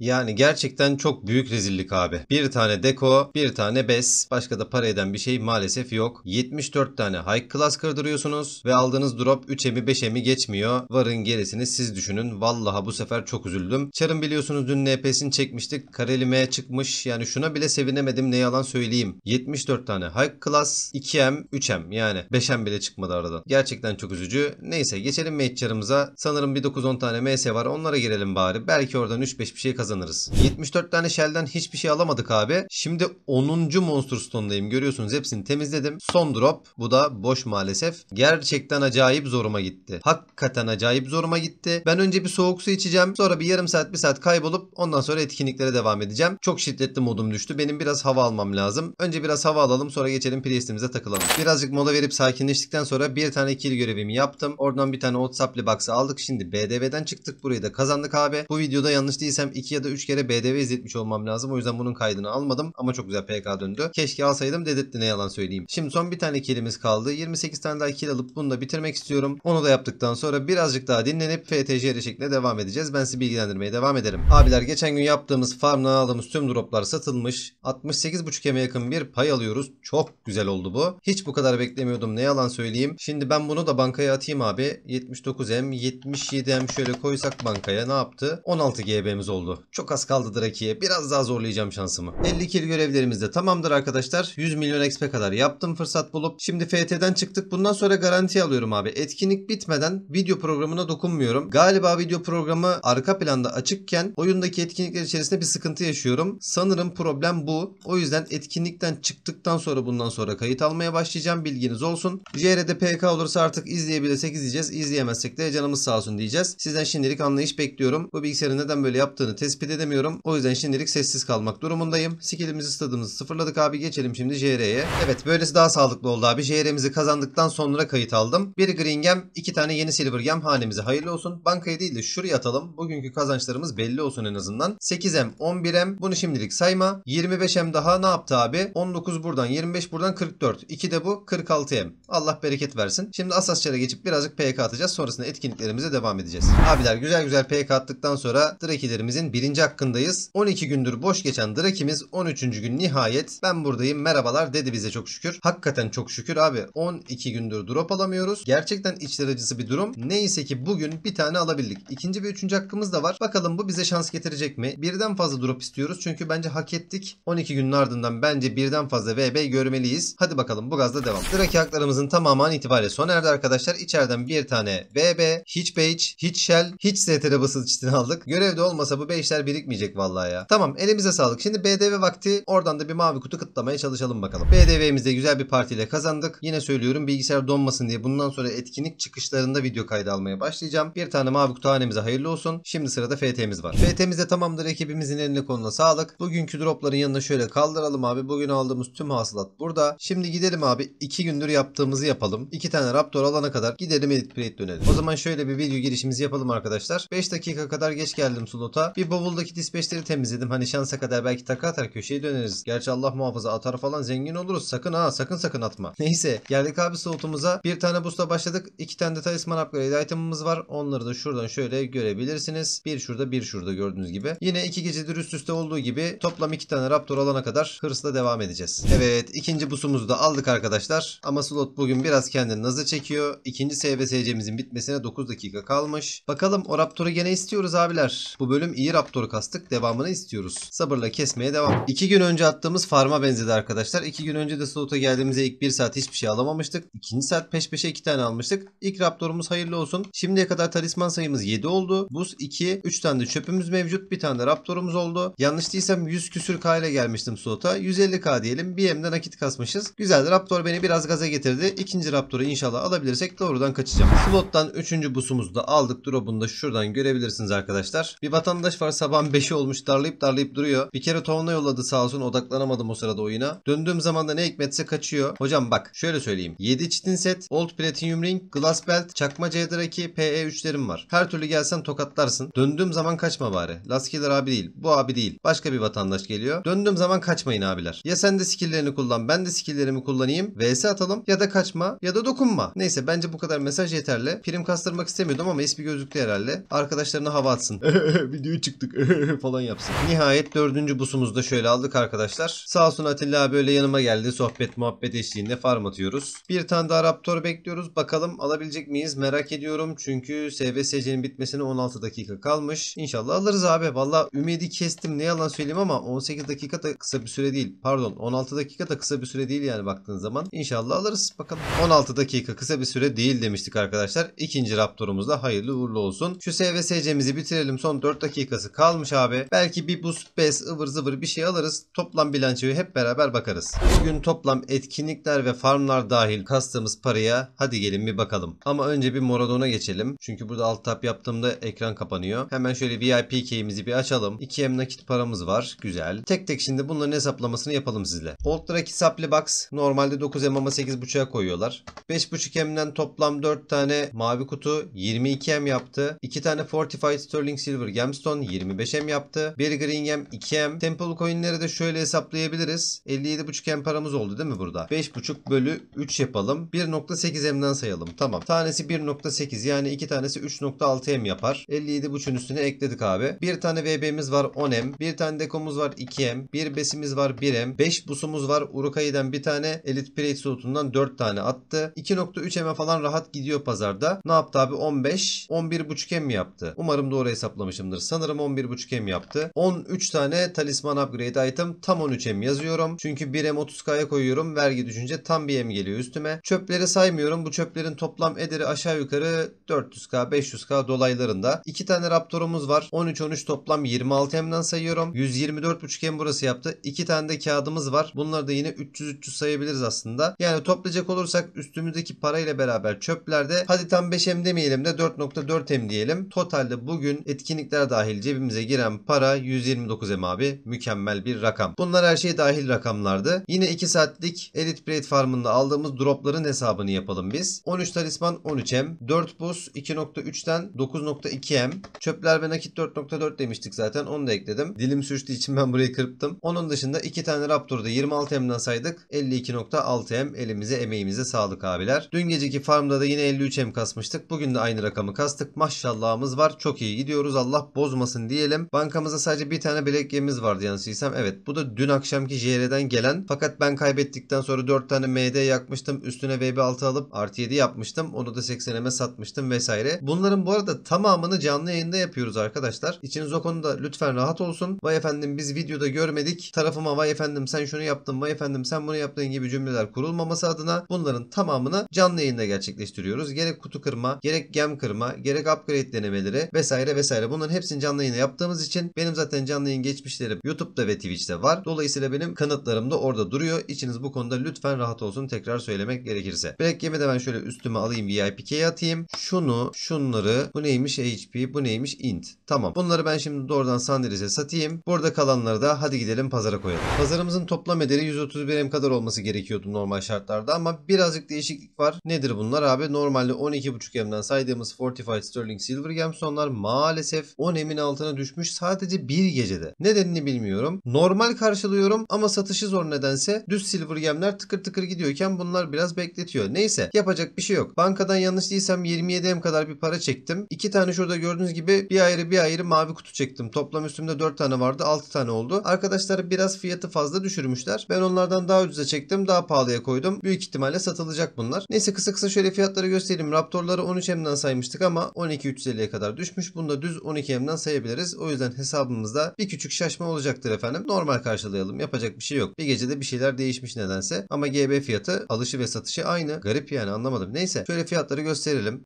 Yani gerçekten çok büyük rezillik abi. Bir tane deko, bir tane bez, Başka da para eden bir şey maalesef yok. 74 tane high class kırdırıyorsunuz ve aldığınız drop 3'e 5'e geçmiyor. Varın gerisini siz düşünün. Vallaha bu sefer çok üzüldüm. Çarın biliyorsunuz dün NP'sini çekmiştik. Karelime çıkmış. Yani şuna bile sevinemedim ne yalan söyleyeyim. 74 tane high class, 2M, 3M yani 5M bile çıkmadı aradan. Gerçekten çok üzücü. Neyse geçelim mate çarımıza. Sanırım bir 9-10 tane MS var. Onlara girelim bari. Belki oradan 3-5 bir şey kazanırız kazanırız. 74 tane Shell'den hiçbir şey alamadık abi. Şimdi 10. Monster Stone'dayım. Görüyorsunuz hepsini temizledim. Son drop. Bu da boş maalesef. Gerçekten acayip zoruma gitti. Hakikaten acayip zoruma gitti. Ben önce bir soğuk su içeceğim. Sonra bir yarım saat bir saat kaybolup ondan sonra etkinliklere devam edeceğim. Çok şiddetli modum düştü. Benim biraz hava almam lazım. Önce biraz hava alalım sonra geçelim playlistimize takılalım. Birazcık mola verip sakinleştikten sonra bir tane kill görevimi yaptım. Oradan bir tane old supply box'ı aldık. Şimdi BDV'den çıktık. Burayı da kazandık abi. Bu videoda yanlış değilsem 2 ya ya da 3 kere BDV izletmiş olmam lazım. O yüzden bunun kaydını almadım ama çok güzel PK döndü. Keşke alsaydım dedetti ne yalan söyleyeyim. Şimdi son bir tane kilimiz kaldı. 28 tane daha kil alıp bunu da bitirmek istiyorum. Onu da yaptıktan sonra birazcık daha dinlenip FTCR şeklinde devam edeceğiz. Ben sizi bilgilendirmeye devam ederim. Abiler geçen gün yaptığımız farmdan aldığımız tüm droplar satılmış. 68.5'e yakın bir pay alıyoruz. Çok güzel oldu bu. Hiç bu kadar beklemiyordum ne yalan söyleyeyim. Şimdi ben bunu da bankaya atayım abi. 79M, 77M şöyle koysak bankaya ne yaptı? 16 GB'miz oldu. Çok az kaldı Draki'ye. Biraz daha zorlayacağım şansımı. 50 kill görevlerimiz de tamamdır arkadaşlar. 100 milyon XP kadar yaptım fırsat bulup. Şimdi FT'den çıktık. Bundan sonra garanti alıyorum abi. Etkinlik bitmeden video programına dokunmuyorum. Galiba video programı arka planda açıkken oyundaki etkinlikler içerisinde bir sıkıntı yaşıyorum. Sanırım problem bu. O yüzden etkinlikten çıktıktan sonra bundan sonra kayıt almaya başlayacağım. Bilginiz olsun. JR'de PK olursa artık izleyebilirsek izleyeceğiz. İzleyemezsek de canımız sağ olsun diyeceğiz. Sizden şimdilik anlayış bekliyorum. Bu bilgisayarı neden böyle yaptığını tespit tespit edemiyorum. O yüzden şimdilik sessiz kalmak durumundayım. Skillimizi stadımızı sıfırladık abi. Geçelim şimdi JR'ye. Evet böylesi daha sağlıklı oldu abi. JR'mizi kazandıktan sonra kayıt aldım. Bir green gem, iki tane yeni silver gem hanemize hayırlı olsun. Bankayı değil de şuraya atalım. Bugünkü kazançlarımız belli olsun en azından. 8M, 11M bunu şimdilik sayma. 25M daha ne yaptı abi? 19 buradan, 25 buradan 44. 2 de bu 46M. Allah bereket versin. Şimdi asasçara geçip birazcık PK atacağız. Sonrasında etkinliklerimize devam edeceğiz. Abiler güzel güzel PK attıktan sonra Drakilerimizin birinci 11. hakkındayız. 12 gündür boş geçen Drake'imiz 13. gün nihayet ben buradayım merhabalar dedi bize çok şükür. Hakikaten çok şükür abi 12 gündür drop alamıyoruz. Gerçekten içler acısı bir durum. Neyse ki bugün bir tane alabildik. İkinci ve üçüncü hakkımız da var. Bakalım bu bize şans getirecek mi? Birden fazla drop istiyoruz çünkü bence hak ettik. 12 günün ardından bence birden fazla VB görmeliyiz. Hadi bakalım bu gazda devam. Drake haklarımızın tamamı an itibariyle sona erdi arkadaşlar. İçeriden bir tane VB, hiç page, hiç shell, hiç ZTR basılı çitini aldık. Görevde olmasa bu 5'ler şeyler birikmeyecek vallahi ya. Tamam elimize sağlık. Şimdi BDV vakti oradan da bir mavi kutu kıtlamaya çalışalım bakalım. BDV'mizde güzel bir partiyle kazandık. Yine söylüyorum bilgisayar donmasın diye bundan sonra etkinlik çıkışlarında video kaydı almaya başlayacağım. Bir tane mavi kutu hanemize hayırlı olsun. Şimdi sırada FT'miz var. FT'miz de tamamdır ekibimizin eline koluna sağlık. Bugünkü dropların yanına şöyle kaldıralım abi. Bugün aldığımız tüm hasılat burada. Şimdi gidelim abi. iki gündür yaptığımızı yapalım. iki tane Raptor alana kadar gidelim edit plate dönelim. O zaman şöyle bir video girişimizi yapalım arkadaşlar. 5 dakika kadar geç geldim slota. Bir bavul İstanbul'daki dispeçleri temizledim. Hani şansa kadar belki taka atar köşeye döneriz. Gerçi Allah muhafaza atar falan zengin oluruz. Sakın ha sakın sakın atma. Neyse geldik abi slotumuza. Bir tane busta başladık. İki tane de talisman upgrade item'ımız var. Onları da şuradan şöyle görebilirsiniz. Bir şurada bir şurada gördüğünüz gibi. Yine iki gecedir üst üste olduğu gibi toplam iki tane raptor alana kadar hırsla devam edeceğiz. Evet ikinci busumuzu da aldık arkadaşlar. Ama slot bugün biraz kendini nazı çekiyor. İkinci SVSC'mizin bitmesine 9 dakika kalmış. Bakalım o raptoru gene istiyoruz abiler. Bu bölüm iyi raptor doktoru kastık. Devamını istiyoruz. Sabırla kesmeye devam. 2 gün önce attığımız farma benzedi arkadaşlar. 2 gün önce de slota geldiğimizde ilk 1 saat hiçbir şey alamamıştık. 2. saat peş peşe 2 tane almıştık. İlk raptorumuz hayırlı olsun. Şimdiye kadar talisman sayımız 7 oldu. Buz 2. 3 tane de çöpümüz mevcut. Bir tane de raptorumuz oldu. Yanlış değilsem 100 küsür K ile gelmiştim slota. 150K diyelim. Bir M'de nakit kasmışız. Güzel raptor beni biraz gaza getirdi. İkinci raptoru inşallah alabilirsek doğrudan kaçacağım. Slottan 3. busumuzu da aldık. Drop'unu da şuradan görebilirsiniz arkadaşlar. Bir vatandaş varsa Sabahın 5'i olmuş darlayıp darlayıp duruyor. Bir kere tonla yolladı sağ olsun odaklanamadım o sırada oyuna. Döndüğüm zaman da ne hikmetse kaçıyor. Hocam bak şöyle söyleyeyim. 7 çitin set, old platinum ring, glass belt, çakma c PE3'lerim var. Her türlü gelsen tokatlarsın. Döndüğüm zaman kaçma bari. Last killer abi değil. Bu abi değil. Başka bir vatandaş geliyor. Döndüğüm zaman kaçmayın abiler. Ya sen de skilllerini kullan ben de skilllerimi kullanayım. VS atalım ya da kaçma ya da dokunma. Neyse bence bu kadar mesaj yeterli. Prim kastırmak istemiyordum ama ismi gözüktü herhalde. Arkadaşlarına hava atsın. Video çıktık. falan yapsın. Nihayet dördüncü busumuzu da şöyle aldık arkadaşlar. Sağ olsun Atilla böyle yanıma geldi. Sohbet muhabbet eşliğinde farm atıyoruz. Bir tane daha Raptor bekliyoruz. Bakalım alabilecek miyiz merak ediyorum. Çünkü SVSC'nin bitmesine 16 dakika kalmış. İnşallah alırız abi. Valla ümidi kestim ne yalan söyleyeyim ama 18 dakika da kısa bir süre değil. Pardon 16 dakika da kısa bir süre değil yani baktığın zaman. İnşallah alırız bakalım. 16 dakika kısa bir süre değil demiştik arkadaşlar. İkinci Raptor'umuz da hayırlı uğurlu olsun. Şu SVSC'mizi bitirelim. Son 4 dakikası kalmış abi. Belki bir buz base ıvır zıvır bir şey alırız. Toplam bilançoyu hep beraber bakarız. Bugün toplam etkinlikler ve farmlar dahil kastığımız paraya hadi gelin bir bakalım. Ama önce bir Moradon'a geçelim. Çünkü burada alt tap yaptığımda ekran kapanıyor. Hemen şöyle VIP key'imizi bir açalım. 2M nakit paramız var. Güzel. Tek tek şimdi bunların hesaplamasını yapalım sizle. Old Draki Supply Box normalde 9M ama 8.5'a koyuyorlar. 5.5M'den toplam 4 tane mavi kutu 22M yaptı. 2 tane Fortified Sterling Silver Gemstone 20 25M yaptı. Barry Greenham 2M. Temple coinleri de şöyle hesaplayabiliriz. 57.5M paramız oldu değil mi burada? 5.5 bölü 3 yapalım. 1.8M'den sayalım. Tamam. Tanesi 1.8 yani iki tanesi 3.6M yapar. 57.5'ün üstüne ekledik abi. Bir tane VB'miz var 10M. Bir tane dekomuz var 2M. Bir besimiz var 1M. 5 busumuz var. Urukay'dan bir tane. Elite Pirate slotundan 4 tane attı. 2.3M'e falan rahat gidiyor pazarda. Ne yaptı abi? 15. 11.5M yaptı. Umarım doğru hesaplamışımdır. Sanırım 11 11.5M yaptı. 13 tane talisman upgrade item tam 13M yazıyorum. Çünkü 1M 30K'ya koyuyorum. Vergi düşünce tam bir M geliyor üstüme. Çöpleri saymıyorum. Bu çöplerin toplam ederi aşağı yukarı 400K 500K dolaylarında. 2 tane raptorumuz var. 13-13 toplam 26M'den sayıyorum. 124.5M burası yaptı. 2 tane de kağıdımız var. Bunları da yine 300-300 sayabiliriz aslında. Yani toplayacak olursak üstümüzdeki parayla beraber çöplerde hadi tam 5M demeyelim de 4.4M diyelim. Totalde bugün etkinlikler dahil cebimizde cebimize giren para 129 em abi. Mükemmel bir rakam. Bunlar her şey dahil rakamlardı. Yine 2 saatlik Elite Blade Farm'ında aldığımız dropların hesabını yapalım biz. 13 talisman 13 em 4 buz 2.3'ten 9.2 em Çöpler ve nakit 4.4 demiştik zaten. Onu da ekledim. Dilim sürçtüğü için ben burayı kırptım. Onun dışında 2 tane Raptor'da 26 em'den saydık. 52.6 em elimize emeğimize sağlık abiler. Dün geceki farmda da yine 53 em kasmıştık. Bugün de aynı rakamı kastık. Maşallahımız var. Çok iyi gidiyoruz. Allah bozmasın diye diyelim. Bankamızda sadece bir tane bilek bilekiyemiz vardı yanlışlıysam. Evet bu da dün akşamki JR'den gelen. Fakat ben kaybettikten sonra 4 tane MD yakmıştım. Üstüne VB6 alıp artı 7 yapmıştım. Onu da 80M'e satmıştım vesaire. Bunların bu arada tamamını canlı yayında yapıyoruz arkadaşlar. İçiniz o konuda lütfen rahat olsun. Vay efendim biz videoda görmedik. Tarafıma vay efendim sen şunu yaptın. Vay efendim sen bunu yaptın gibi cümleler kurulmaması adına bunların tamamını canlı yayında gerçekleştiriyoruz. Gerek kutu kırma, gerek gem kırma, gerek upgrade denemeleri vesaire vesaire. Bunların hepsini canlı yayında yap yaptığımız için benim zaten canlı yayın geçmişlerim YouTube'da ve Twitch'te var. Dolayısıyla benim kanıtlarım da orada duruyor. İçiniz bu konuda lütfen rahat olsun tekrar söylemek gerekirse. Black Gem'i de ben şöyle üstüme alayım VIP'ye atayım. Şunu, şunları, bu neymiş HP, bu neymiş int. Tamam. Bunları ben şimdi doğrudan Sanderiz'e satayım. Burada kalanları da hadi gidelim pazara koyalım. Pazarımızın toplam ederi 131 M kadar olması gerekiyordu normal şartlarda ama birazcık değişiklik var. Nedir bunlar abi? Normalde 12.5 M'den saydığımız Fortified Sterling Silver Gemstone'lar maalesef 10 M'in altına düşmüş sadece bir gecede. Nedenini bilmiyorum. Normal karşılıyorum ama satışı zor nedense düz silver gemler tıkır tıkır gidiyorken bunlar biraz bekletiyor. Neyse yapacak bir şey yok. Bankadan yanlış değilsem 27M kadar bir para çektim. İki tane şurada gördüğünüz gibi bir ayrı bir ayrı mavi kutu çektim. Toplam üstümde 4 tane vardı 6 tane oldu. Arkadaşlar biraz fiyatı fazla düşürmüşler. Ben onlardan daha ucuza çektim daha pahalıya koydum. Büyük ihtimalle satılacak bunlar. Neyse kısa kısa şöyle fiyatları göstereyim. Raptorları 13M'den saymıştık ama 12 350'ye kadar düşmüş. Bunu da düz 12M'den sayabiliriz edeceğiz. O yüzden hesabımızda bir küçük şaşma olacaktır efendim. Normal karşılayalım. Yapacak bir şey yok. Bir gecede bir şeyler değişmiş nedense. Ama GB fiyatı alışı ve satışı aynı. Garip yani anlamadım. Neyse şöyle fiyatları gösterelim.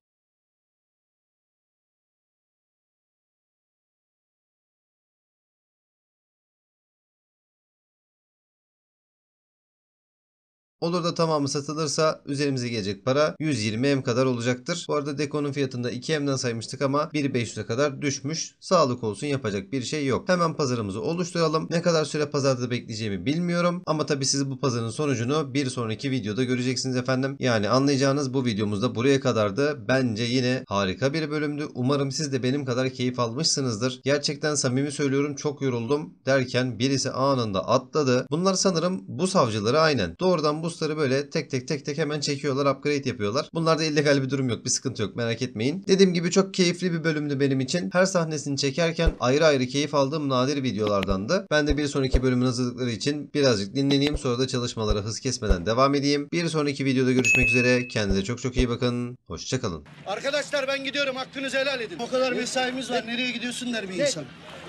Olur da tamamı satılırsa üzerimize gelecek para 120M kadar olacaktır. Bu arada dekonun fiyatında 2M'den saymıştık ama 1.500'e kadar düşmüş. Sağlık olsun yapacak bir şey yok. Hemen pazarımızı oluşturalım. Ne kadar süre pazarda bekleyeceğimi bilmiyorum. Ama tabi siz bu pazarın sonucunu bir sonraki videoda göreceksiniz efendim. Yani anlayacağınız bu videomuzda buraya kadardı. Bence yine harika bir bölümdü. Umarım siz de benim kadar keyif almışsınızdır. Gerçekten samimi söylüyorum çok yoruldum derken birisi anında atladı. Bunlar sanırım bu savcıları aynen. Doğrudan bu Rusları böyle tek tek tek tek hemen çekiyorlar. Upgrade yapıyorlar. Bunlarda illegal bir durum yok. Bir sıkıntı yok. Merak etmeyin. Dediğim gibi çok keyifli bir bölümdü benim için. Her sahnesini çekerken ayrı ayrı keyif aldığım nadir videolardandı. Ben de bir sonraki bölümün hazırlıkları için birazcık dinleneyim. Sonra da çalışmalara hız kesmeden devam edeyim. Bir sonraki videoda görüşmek üzere. Kendinize çok çok iyi bakın. Hoşçakalın. Arkadaşlar ben gidiyorum. Hakkınızı helal edin. O kadar mesaimiz var. Nereye gidiyorsun der bir insan.